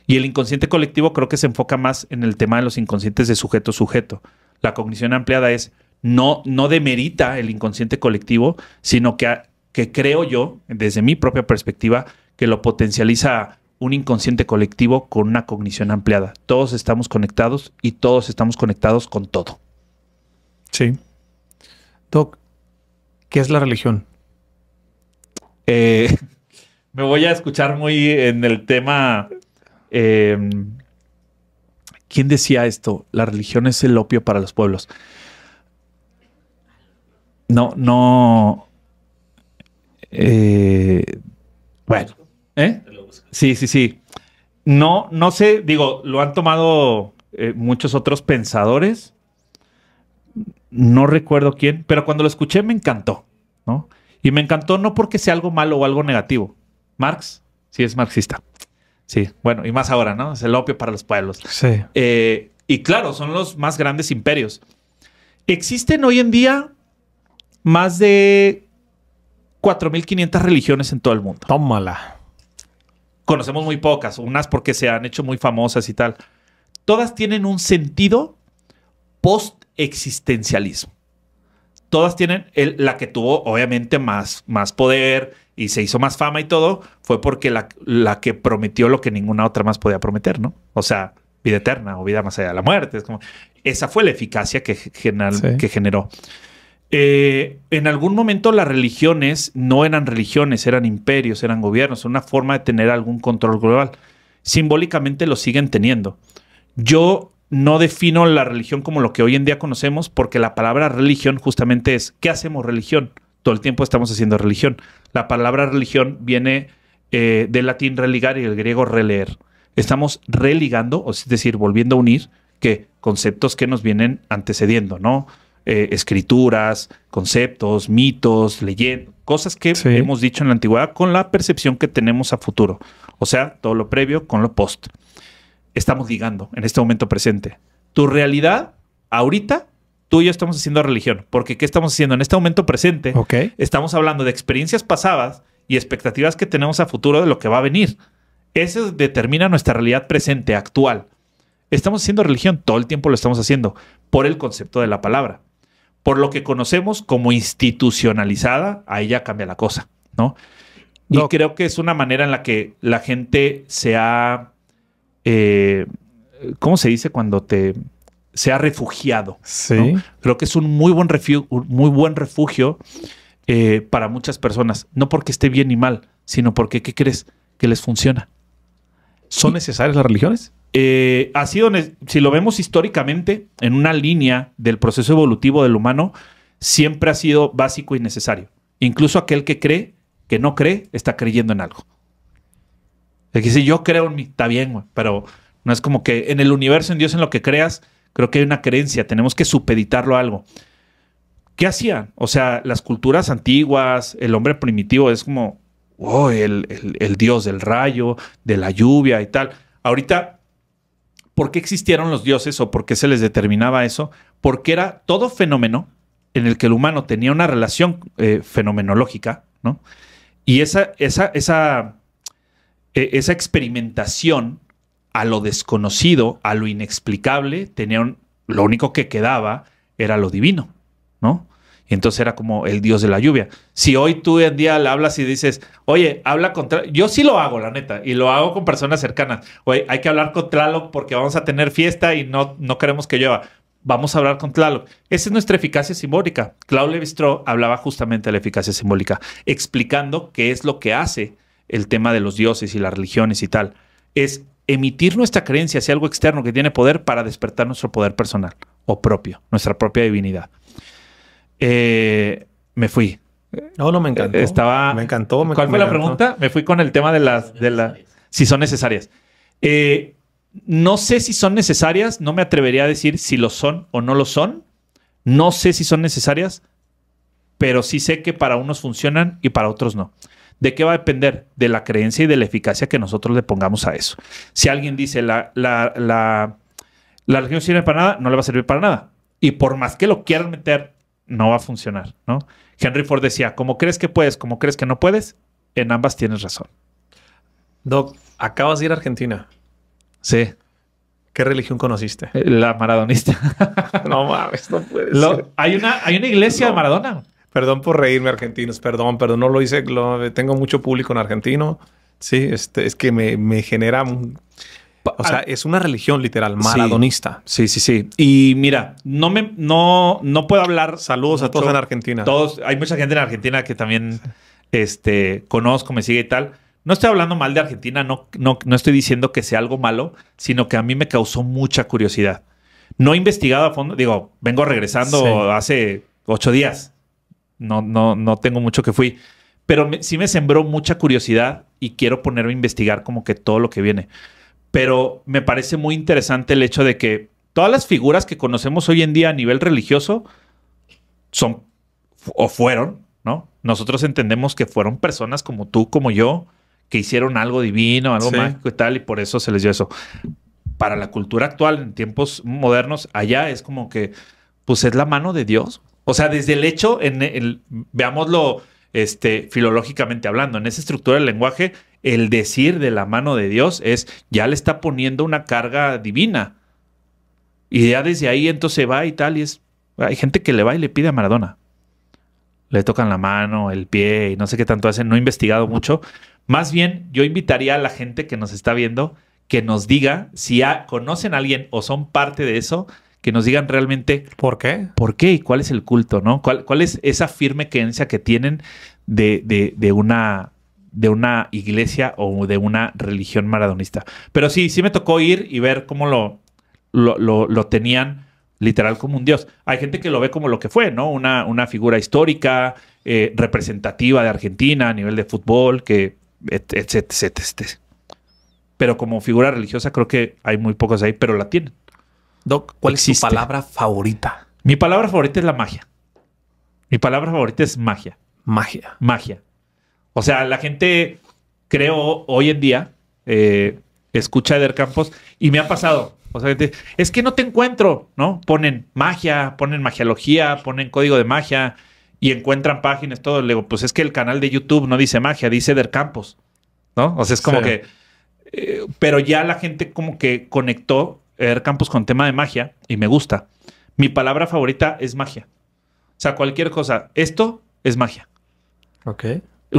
Y el inconsciente colectivo creo que se enfoca más en el tema de los inconscientes de sujeto-sujeto. La cognición ampliada es no, no demerita el inconsciente colectivo, sino que que creo yo, desde mi propia perspectiva, que lo potencializa un inconsciente colectivo con una cognición ampliada. Todos estamos conectados y todos estamos conectados con todo. Sí. Doc, ¿qué es la religión? Eh, me voy a escuchar muy en el tema... Em, ¿Quién decía esto? La religión es el opio para los pueblos. No, no, eh, bueno. ¿Eh? Sí, sí, sí. No, no sé, digo, lo han tomado eh, muchos otros pensadores. No recuerdo quién, pero cuando lo escuché me encantó, ¿no? Y me encantó no porque sea algo malo o algo negativo. Marx, sí es marxista. Sí, bueno, y más ahora, ¿no? Es el opio para los pueblos. Sí. y claro, son los más grandes imperios. Existen hoy en día más de 4.500 religiones en todo el mundo. Tómala. Conocemos muy pocas, unas porque se han hecho muy famosas y tal. Todas tienen un sentido post-existencialismo. Todas tienen la que tuvo obviamente más, más poder y se hizo más fama y todo, fue porque la, que prometió lo que ninguna otra más podía prometer, ¿no? O sea, vida eterna o vida más allá de la muerte. como, esa fue la eficacia que generó. Eh, en algún momento las religiones no eran religiones, eran imperios, eran gobiernos, una forma de tener algún control global. Simbólicamente lo siguen teniendo. Yo no defino la religión como lo que hoy en día conocemos porque la palabra religión justamente es, ¿qué hacemos religión? Todo el tiempo estamos haciendo religión. La palabra religión viene eh, del latín religar y el griego releer. Estamos religando, o es decir, volviendo a unir que conceptos que nos vienen antecediendo, ¿no? Eh, escrituras, conceptos, mitos, leyendas, cosas que hemos dicho en la antigüedad con la percepción que tenemos a futuro. O sea, todo lo previo con lo post. Estamos ligando en este momento presente. Tu realidad, ahorita, tú y yo estamos haciendo religión, porque ¿qué estamos haciendo? En este momento presente, estamos hablando de experiencias pasadas y expectativas que tenemos a futuro de lo que va a venir. Eso determina nuestra realidad presente, actual. Estamos haciendo religión, todo el tiempo lo estamos haciendo, por el concepto de la palabra por lo que conocemos como institucionalizada, ahí ya cambia la cosa, ¿no? Y creo que es una manera en la que la gente se ha. Eh, ¿Cómo se dice cuando te. se ha refugiado? Sí. Creo que es un muy buen, refugio, muy buen refugio eh, para muchas personas. No porque esté bien ni mal, sino porque, ¿qué crees? Que les funciona. ¿Son necesarias las religiones? Eh, ha sido, si lo vemos históricamente, en una línea del proceso evolutivo del humano, siempre ha sido básico y necesario. Incluso aquel que cree, que no cree, está creyendo en algo. Es que yo creo en mí, está bien, pero no es como que en el universo, en Dios, en lo que creas, creo que hay una creencia, tenemos que supeditarlo a algo. ¿Qué hacían? O sea, las culturas antiguas, el hombre primitivo es como, oh, el dios del rayo, de la lluvia y tal. Ahorita por qué existieron los dioses o por qué se les determinaba eso, porque era todo fenómeno en el que el humano tenía una relación eh, fenomenológica, ¿no? Y esa, esa, esa, e, esa experimentación a lo desconocido, a lo inexplicable, tenía lo único que quedaba era lo divino, ¿no? Entonces era como el dios de la lluvia. Si hoy tú en día le hablas y dices, oye, habla contra. Yo sí lo hago, la neta, y lo hago con personas cercanas. Oye, hay que hablar con Tlaloc porque vamos a tener fiesta y no, no queremos que llueva. Vamos a hablar con Tlaloc. Esa es nuestra eficacia simbólica. Claude lévi hablaba justamente de la eficacia simbólica, explicando qué es lo que hace el tema de los dioses y las religiones y tal. Es emitir nuestra creencia hacia algo externo que tiene poder para despertar nuestro poder personal o propio, nuestra propia divinidad. Eh, me fui. No, no, me encantó. Me encantó. Me, ¿Cuál fue la pregunta? Me fui con el tema de las. De la, si son necesarias. Eh, no sé si son necesarias. No me atrevería a decir si lo son o no lo son. No sé si son necesarias. Pero sí sé que para unos funcionan y para otros no. ¿De qué va a depender? De la creencia y de la eficacia que nosotros le pongamos a eso. Si alguien dice la, la, la, religión sirve para nada, no le va a servir para nada. Y por más que lo quieran meter no va a funcionar, ¿no? Henry Ford decía, como crees que puedes, como crees que no puedes, en ambas tienes razón. Doc, acabas de ir a Argentina. Sí. ¿Qué religión conociste? Eh, la maradonista. no mames, no puedes. hay, una, hay una iglesia de Maradona. Perdón por reírme, argentinos, perdón, pero no lo hice. tengo mucho público en argentino. Sí, este, es que me, me genera o sea, es una religión literal, maradonista. Sí, sí, sí. Y mira, no me no, no puedo hablar. Saludos a todos en Argentina. Todos, hay mucha gente en Argentina que también este, conozco, me sigue y tal. No estoy hablando mal de Argentina, no, no, estoy diciendo que sea algo malo, sino que a mí me causó mucha curiosidad. No he investigado a fondo, digo, vengo regresando hace ocho días. No, no, no tengo mucho que fui. Pero sí me sembró mucha curiosidad y quiero ponerme a investigar como que todo lo que viene pero me parece muy interesante el hecho de que todas las figuras que conocemos hoy en día a nivel religioso son o fueron, ¿no? Nosotros entendemos que fueron personas como tú, como yo, que hicieron algo divino, algo mágico y tal, y por eso se les dio eso. Para la cultura actual, en tiempos modernos, allá es como que, pues es la mano de Dios. O sea, desde el hecho, en veámoslo este, filológicamente hablando, en esa estructura del lenguaje, el decir de la mano de Dios es, ya le está poniendo una carga divina. Y ya desde ahí entonces va y tal, y es, hay gente que le va y le pide a Maradona. Le tocan la mano, el pie y no sé qué tanto hacen, no he investigado mucho. Más bien, yo invitaría a la gente que nos está viendo que nos diga si conocen a alguien o son parte de eso, que nos digan realmente por qué, por qué y cuál es el culto, ¿no? ¿Cuál, cuál es esa firme creencia que tienen de una de una iglesia o de una religión maradonista. Pero sí, sí me tocó ir y ver cómo lo, lo, tenían literal como un dios. Hay gente que lo ve como lo que fue, ¿no? Una, una figura histórica, eh, representativa de Argentina a nivel de fútbol, que, etcétera, Pero como figura religiosa creo que hay muy pocos ahí, pero la tienen. Doc, ¿cuál es tu palabra favorita? Mi palabra favorita es la magia. Mi palabra favorita es magia. Magia. Magia. O sea, la gente, creo, hoy en día, eh, escucha a Eder Campos y me ha pasado. O sea, es que no te encuentro, ¿no? Ponen magia, ponen magiología, ponen código de magia y encuentran páginas, todo. Le digo, pues es que el canal de YouTube no dice magia, dice Eder Campos, ¿no? O sea, es como que. Eh, pero ya la gente como que conectó Eder Campos con tema de magia y me gusta. Mi palabra favorita es magia. O sea, cualquier cosa. Esto es magia. Ok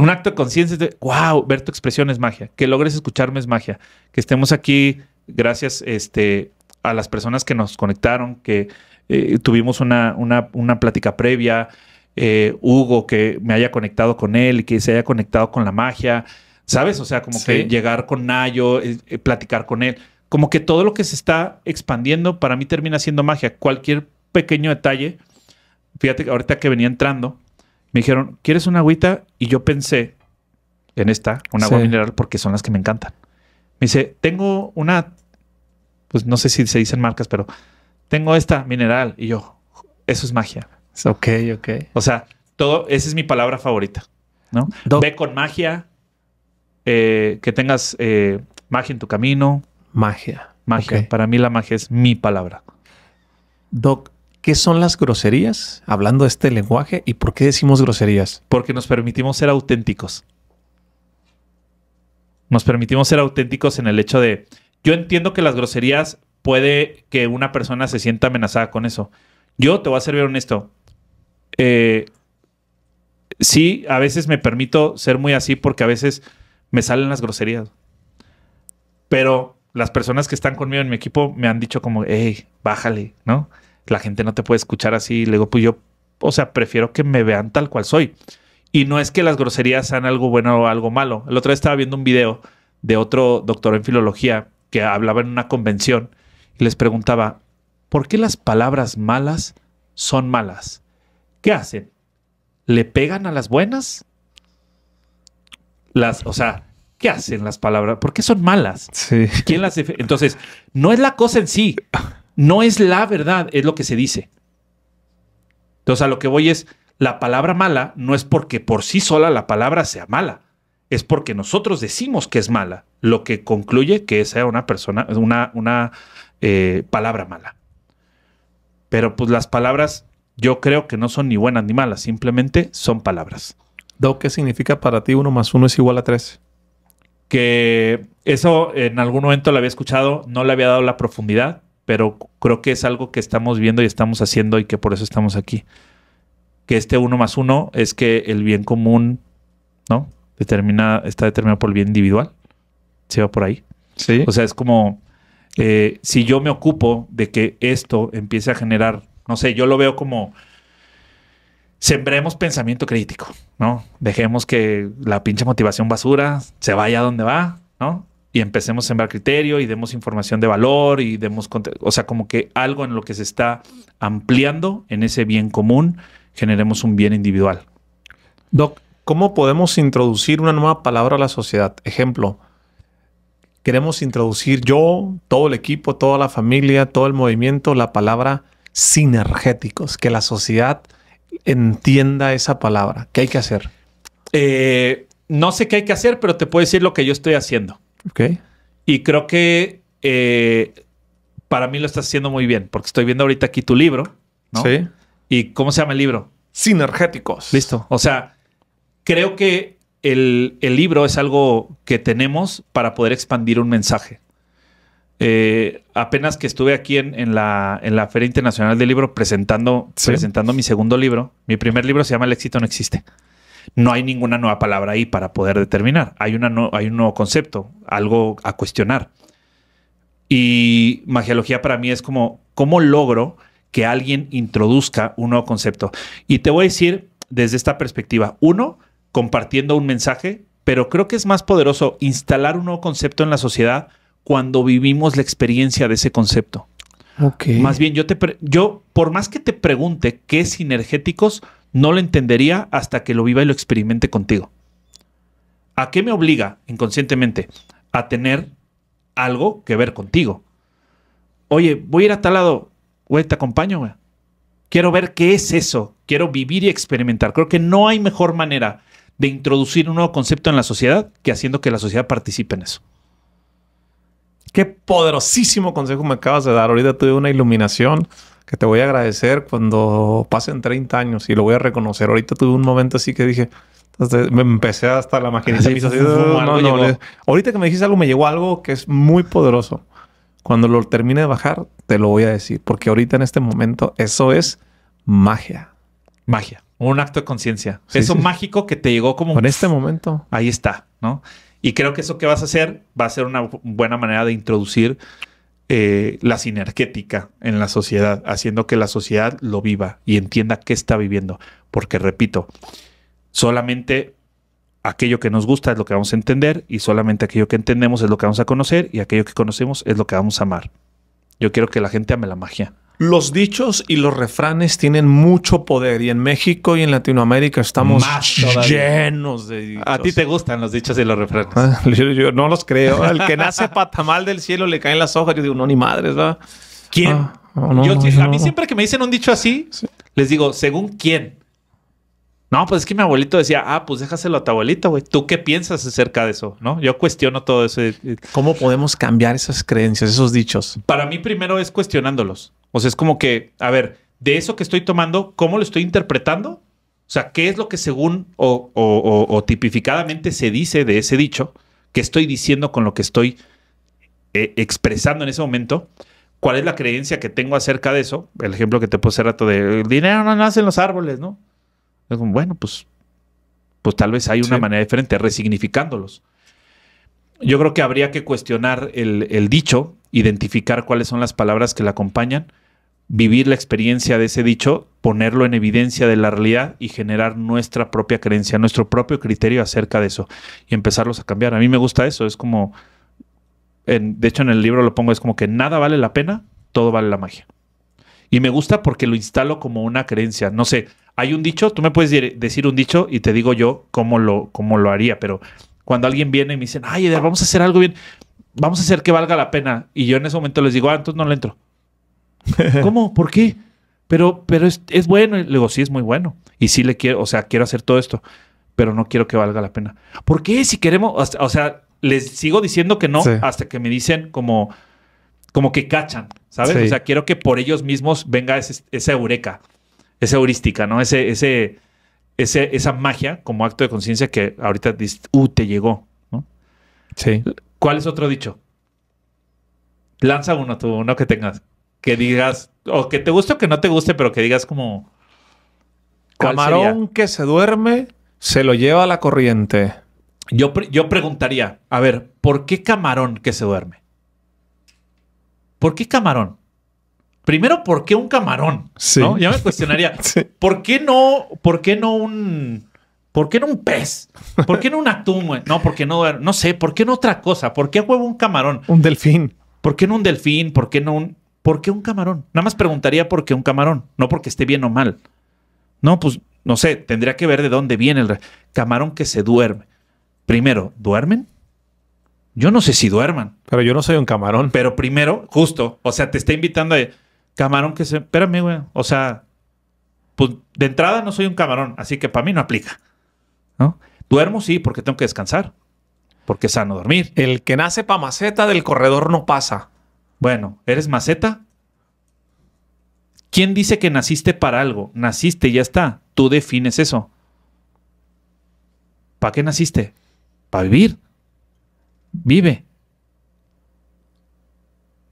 un acto de conciencia de, wow, ver tu expresión es magia, que logres escucharme es magia, que estemos aquí gracias este, a las personas que nos conectaron, que eh, tuvimos una, una, una, plática previa, eh, Hugo, que me haya conectado con él, y que se haya conectado con la magia, ¿sabes? O sea, como que llegar con Nayo, eh, platicar con él, como que todo lo que se está expandiendo para mí termina siendo magia, cualquier pequeño detalle. Fíjate que ahorita que venía entrando, me dijeron, ¿quieres una agüita? Y yo pensé en esta, un agua mineral, porque son las que me encantan. Me dice, tengo una, pues no sé si se dicen marcas, pero tengo esta mineral. Y yo, eso es magia. Ok, ok. O sea, todo, esa es mi palabra favorita, ¿no? Ve con magia, eh, que tengas eh, magia en tu camino. Magia. Magia. Para mí la magia es mi palabra. Doc, ¿Qué son las groserías? Hablando este lenguaje, ¿y por qué decimos groserías? Porque nos permitimos ser auténticos. Nos permitimos ser auténticos en el hecho de, yo entiendo que las groserías puede que una persona se sienta amenazada con eso. Yo te voy a ser bien honesto. Eh, sí, a veces me permito ser muy así porque a veces me salen las groserías. Pero las personas que están conmigo en mi equipo me han dicho como, hey, bájale, ¿no? la gente no te puede escuchar así. Le digo, pues yo, o sea, prefiero que me vean tal cual soy. Y no es que las groserías sean algo bueno o algo malo. El otro día estaba viendo un video de otro doctor en filología que hablaba en una convención y les preguntaba, ¿por qué las palabras malas son malas? ¿Qué hacen? ¿Le pegan a las buenas? Las, o sea, ¿qué hacen las palabras? ¿Por qué son malas? ¿Quién las Entonces, no es la cosa en sí. No es la verdad, es lo que se dice. Entonces a lo que voy es, la palabra mala no es porque por sí sola la palabra sea mala, es porque nosotros decimos que es mala, lo que concluye que sea una persona, una, una eh, palabra mala. Pero pues las palabras yo creo que no son ni buenas ni malas, simplemente son palabras. ¿qué significa para ti uno más uno es igual a tres? Que eso en algún momento lo había escuchado, no le había dado la profundidad, pero creo que es algo que estamos viendo y estamos haciendo y que por eso estamos aquí. Que este uno más uno es que el bien común, ¿no? Determina, está determinado por el bien individual. Se va por ahí. Sí. O sea, es como eh, si yo me ocupo de que esto empiece a generar, no sé, yo lo veo como sembremos pensamiento crítico, ¿no? Dejemos que la pinche motivación basura se vaya donde va, ¿no? y empecemos a sembrar criterio y demos información de valor y demos, o sea, como que algo en lo que se está ampliando en ese bien común, generemos un bien individual. Doc, ¿cómo podemos introducir una nueva palabra a la sociedad? Ejemplo, queremos introducir yo, todo el equipo, toda la familia, todo el movimiento, la palabra sinergéticos, que la sociedad entienda esa palabra. ¿Qué hay que hacer? Eh, no sé qué hay que hacer, pero te puedo decir lo que yo estoy haciendo. Y creo que eh, para mí lo estás haciendo muy bien, porque estoy viendo ahorita aquí tu libro, Sí. ¿Y cómo se llama el libro? Sinergéticos. Listo. O sea, creo que el, libro es algo que tenemos para poder expandir un mensaje. Eh, apenas que estuve aquí en, la, Feria Internacional del Libro presentando, presentando mi segundo libro. Mi primer libro se llama El éxito no existe no hay ninguna nueva palabra ahí para poder determinar. Hay, una hay un nuevo concepto, algo a cuestionar. Y magiología para mí es como, ¿cómo logro que alguien introduzca un nuevo concepto? Y te voy a decir desde esta perspectiva, uno, compartiendo un mensaje, pero creo que es más poderoso instalar un nuevo concepto en la sociedad cuando vivimos la experiencia de ese concepto. Okay. Más bien, yo te yo, por más que te pregunte qué sinergéticos, no lo entendería hasta que lo viva y lo experimente contigo. ¿A qué me obliga inconscientemente? A tener algo que ver contigo. Oye, voy a ir a tal lado, güey, te acompaño, Quiero ver qué es eso, quiero vivir y experimentar. Creo que no hay mejor manera de introducir un nuevo concepto en la sociedad que haciendo que la sociedad participe en eso. Qué poderosísimo consejo me acabas de dar. Ahorita tuve una iluminación que te voy a agradecer cuando pasen 30 años y lo voy a reconocer. Ahorita tuve un momento así que dije, me empecé hasta la maquinita. ahorita que me dijiste algo, me llegó algo que es muy poderoso. Cuando lo termine de bajar, te lo voy a decir, porque ahorita en este momento eso es magia. Magia, un acto de conciencia. eso mágico que te llegó como... En este momento. Ahí está, ¿no? Y creo que eso que vas a hacer va a ser una buena manera de introducir eh, la sinergética en la sociedad, haciendo que la sociedad lo viva y entienda qué está viviendo. Porque, repito, solamente aquello que nos gusta es lo que vamos a entender y solamente aquello que entendemos es lo que vamos a conocer y aquello que conocemos es lo que vamos a amar. Yo quiero que la gente ame la magia. Los dichos y los refranes tienen mucho poder y en México y en Latinoamérica estamos llenos de dichos. A ti te gustan los dichos y los refranes. Ah, yo, no los creo. El que nace patamal del cielo le caen las hojas. Yo digo, no, ni madres, ¿verdad? ¿Quién? Ah, a mí siempre que me dicen un dicho así, les digo, ¿según quién? No, pues es que mi abuelito decía, ah, pues déjaselo a tu abuelita, güey. ¿Tú qué piensas acerca de eso? ¿No? Yo cuestiono todo eso. ¿Cómo podemos cambiar esas creencias, esos dichos? Para mí primero es cuestionándolos. O sea, es como que, a ver, de eso que estoy tomando, ¿cómo lo estoy interpretando? O sea, ¿qué es lo que según o, o, tipificadamente se dice de ese dicho? que estoy diciendo con lo que estoy eh, expresando en ese momento? ¿Cuál es la creencia que tengo acerca de eso? El ejemplo que te puse rato de el dinero no nace en los árboles, ¿no? bueno, pues, pues tal vez hay una manera diferente, resignificándolos. Yo creo que habría que cuestionar el, el dicho, identificar cuáles son las palabras que le acompañan vivir la experiencia de ese dicho, ponerlo en evidencia de la realidad y generar nuestra propia creencia, nuestro propio criterio acerca de eso y empezarlos a cambiar. A mí me gusta eso, es como, de hecho en el libro lo pongo, es como que nada vale la pena, todo vale la magia. Y me gusta porque lo instalo como una creencia. No sé, hay un dicho, tú me puedes decir un dicho y te digo yo cómo lo, lo haría, pero cuando alguien viene y me dicen, ay, vamos a hacer algo bien, vamos a hacer que valga la pena. Y yo en ese momento les digo, ah, entonces no le entro. ¿Cómo? ¿Por qué? Pero, pero es, bueno. Y le sí, es muy bueno. Y sí le quiero, o sea, quiero hacer todo esto, pero no quiero que valga la pena. ¿Por qué? Si queremos, o sea, les sigo diciendo que no hasta que me dicen como, como que cachan, ¿sabes? O sea, quiero que por ellos mismos venga esa eureka, esa heurística, ¿no? Ese, ese, ese, esa magia como acto de conciencia que ahorita dices, uh, te llegó, ¿no? Sí. ¿Cuál es otro dicho? Lanza uno tú, uno que tengas que digas, o que te guste o que no te guste, pero que digas como... Camarón que se duerme, se lo lleva a la corriente. Yo, yo preguntaría, a ver, ¿por qué camarón que se duerme? ¿Por qué camarón? Primero, ¿por qué un camarón? Sí. Ya me cuestionaría. ¿Por qué no, por qué no un, por qué no un pez? ¿Por qué no un atún? No, No, porque no, no sé. ¿Por qué no otra cosa? ¿Por qué huevo un camarón? Un delfín. ¿Por qué no un delfín? ¿Por qué no un? ¿Por qué un camarón? Nada más preguntaría por qué un camarón, no porque esté bien o mal. No, pues no sé, tendría que ver de dónde viene el camarón que se duerme. Primero, ¿duermen? Yo no sé si duerman. Pero yo no soy un camarón. Pero primero, justo, o sea, te está invitando a camarón que se. Espérame, güey. O sea, pues de entrada no soy un camarón, así que para mí no aplica. ¿No? Duermo sí, porque tengo que descansar. Porque es sano dormir. El que nace pa' maceta del corredor no pasa. Bueno, ¿eres maceta? ¿Quién dice que naciste para algo? Naciste, ya está. Tú defines eso. ¿Para qué naciste? Para vivir. Vive.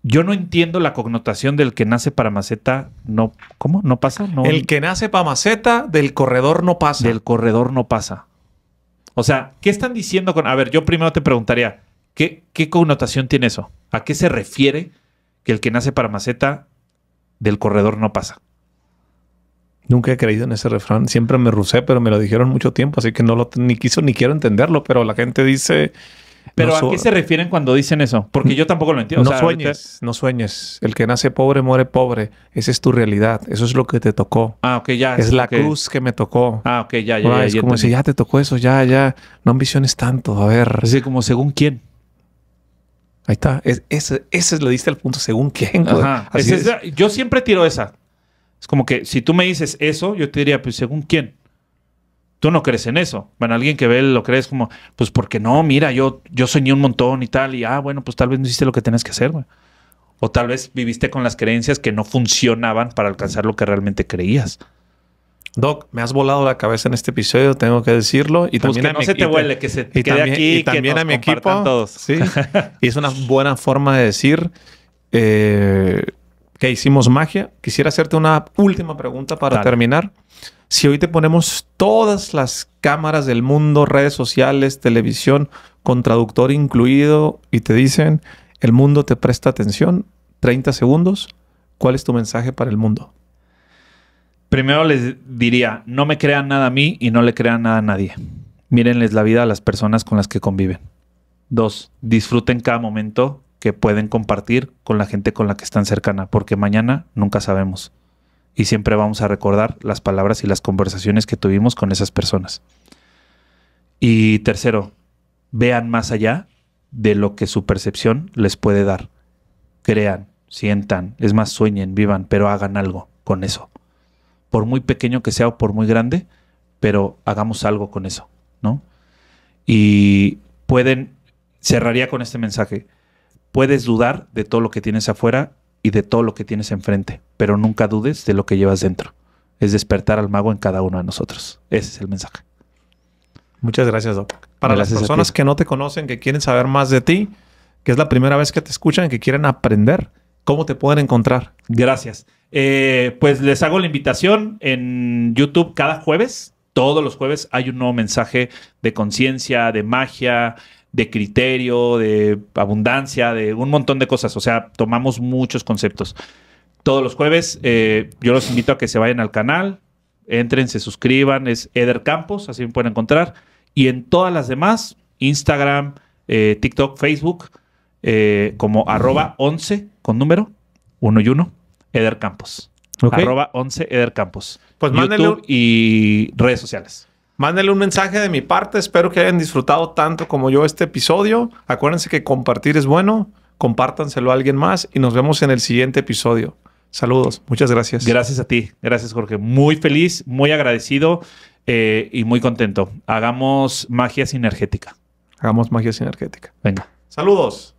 Yo no entiendo la connotación del que nace para maceta no. ¿Cómo? ¿No pasa? el que nace para maceta, del corredor no pasa. Del corredor no pasa. O sea, ¿qué están diciendo con. A ver, yo primero te preguntaría. ¿Qué, connotación tiene eso? ¿A qué se refiere que el que nace para maceta del corredor no pasa? Nunca he creído en ese refrán. Siempre me rusé, pero me lo dijeron mucho tiempo, así que no lo ni quiso ni quiero entenderlo, pero la gente dice. Pero ¿a qué se refieren cuando dicen eso? Porque mm. yo tampoco lo entiendo. No sueñes, no sueñes. El que nace pobre muere pobre. Esa es tu realidad. Eso es lo que te tocó. Ah, ok, ya. Es la cruz que me tocó. Ah, ok, ya, ya. Ah, es como si ya te tocó eso, ya, ya. No ambiciones tanto. A ver. Así como según quién. Ahí está. Es, ese, es le diste al punto según quién. yo siempre tiro esa. Es como que si tú me dices eso, yo te diría, pues según quién. Tú no crees en eso. Bueno, alguien que ve lo crees como, pues porque no, mira, yo, yo soñé un montón y tal, y ah, bueno, pues tal vez no hiciste lo que tenías que hacer, güey. O tal vez viviste con las creencias que no funcionaban para alcanzar lo que realmente creías. Doc, me has volado la cabeza en este episodio, tengo que decirlo. Y también que no se te vuele, que se te quede aquí y también a mi equipo. Todos. y es una buena forma de decir eh, que hicimos magia. Quisiera hacerte una última pregunta para terminar. Si hoy te ponemos todas las cámaras del mundo, redes sociales, televisión, con traductor incluido, y te dicen, el mundo te presta atención, 30 segundos, ¿cuál es tu mensaje para el mundo? primero les diría, no me crean nada a mí y no le crean nada a nadie. Mírenles la vida a las personas con las que conviven. Dos, disfruten cada momento que pueden compartir con la gente con la que están cercana, porque mañana nunca sabemos. Y siempre vamos a recordar las palabras y las conversaciones que tuvimos con esas personas. Y tercero, vean más allá de lo que su percepción les puede dar. Crean, sientan, es más, sueñen, vivan, pero hagan algo con eso por muy pequeño que sea o por muy grande, pero hagamos algo con eso, ¿no? Y pueden, cerraría con este mensaje, puedes dudar de todo lo que tienes afuera y de todo lo que tienes enfrente, pero nunca dudes de lo que llevas dentro. Es despertar al mago en cada uno de nosotros. Ese es el mensaje. Muchas gracias, Doc. Para las personas que no te conocen, que quieren saber más de ti, que es la primera vez que te escuchan, que quieren aprender, ¿cómo te pueden encontrar? Gracias. Eh, pues les hago la invitación en YouTube cada jueves. Todos los jueves hay un nuevo mensaje de conciencia, de magia, de criterio, de abundancia, de un montón de cosas. O sea, tomamos muchos conceptos. Todos los jueves eh, yo los invito a que se vayan al canal, entren, se suscriban. Es Eder Campos, así me pueden encontrar. Y en todas las demás, Instagram, eh, TikTok, Facebook eh, como arroba 11 con número, uno y uno, Eder Campos. Arroba 11 Eder Campos. Pues YouTube y redes sociales. Mándenle un mensaje de mi parte. Espero que hayan disfrutado tanto como yo este episodio. Acuérdense que compartir es bueno. Compártanselo a alguien más y nos vemos en el siguiente episodio. Saludos. Muchas gracias. Gracias a ti. Gracias, Jorge. Muy feliz, muy agradecido eh, y muy contento. Hagamos magia sinergética. Hagamos magia sinergética. Venga. Saludos.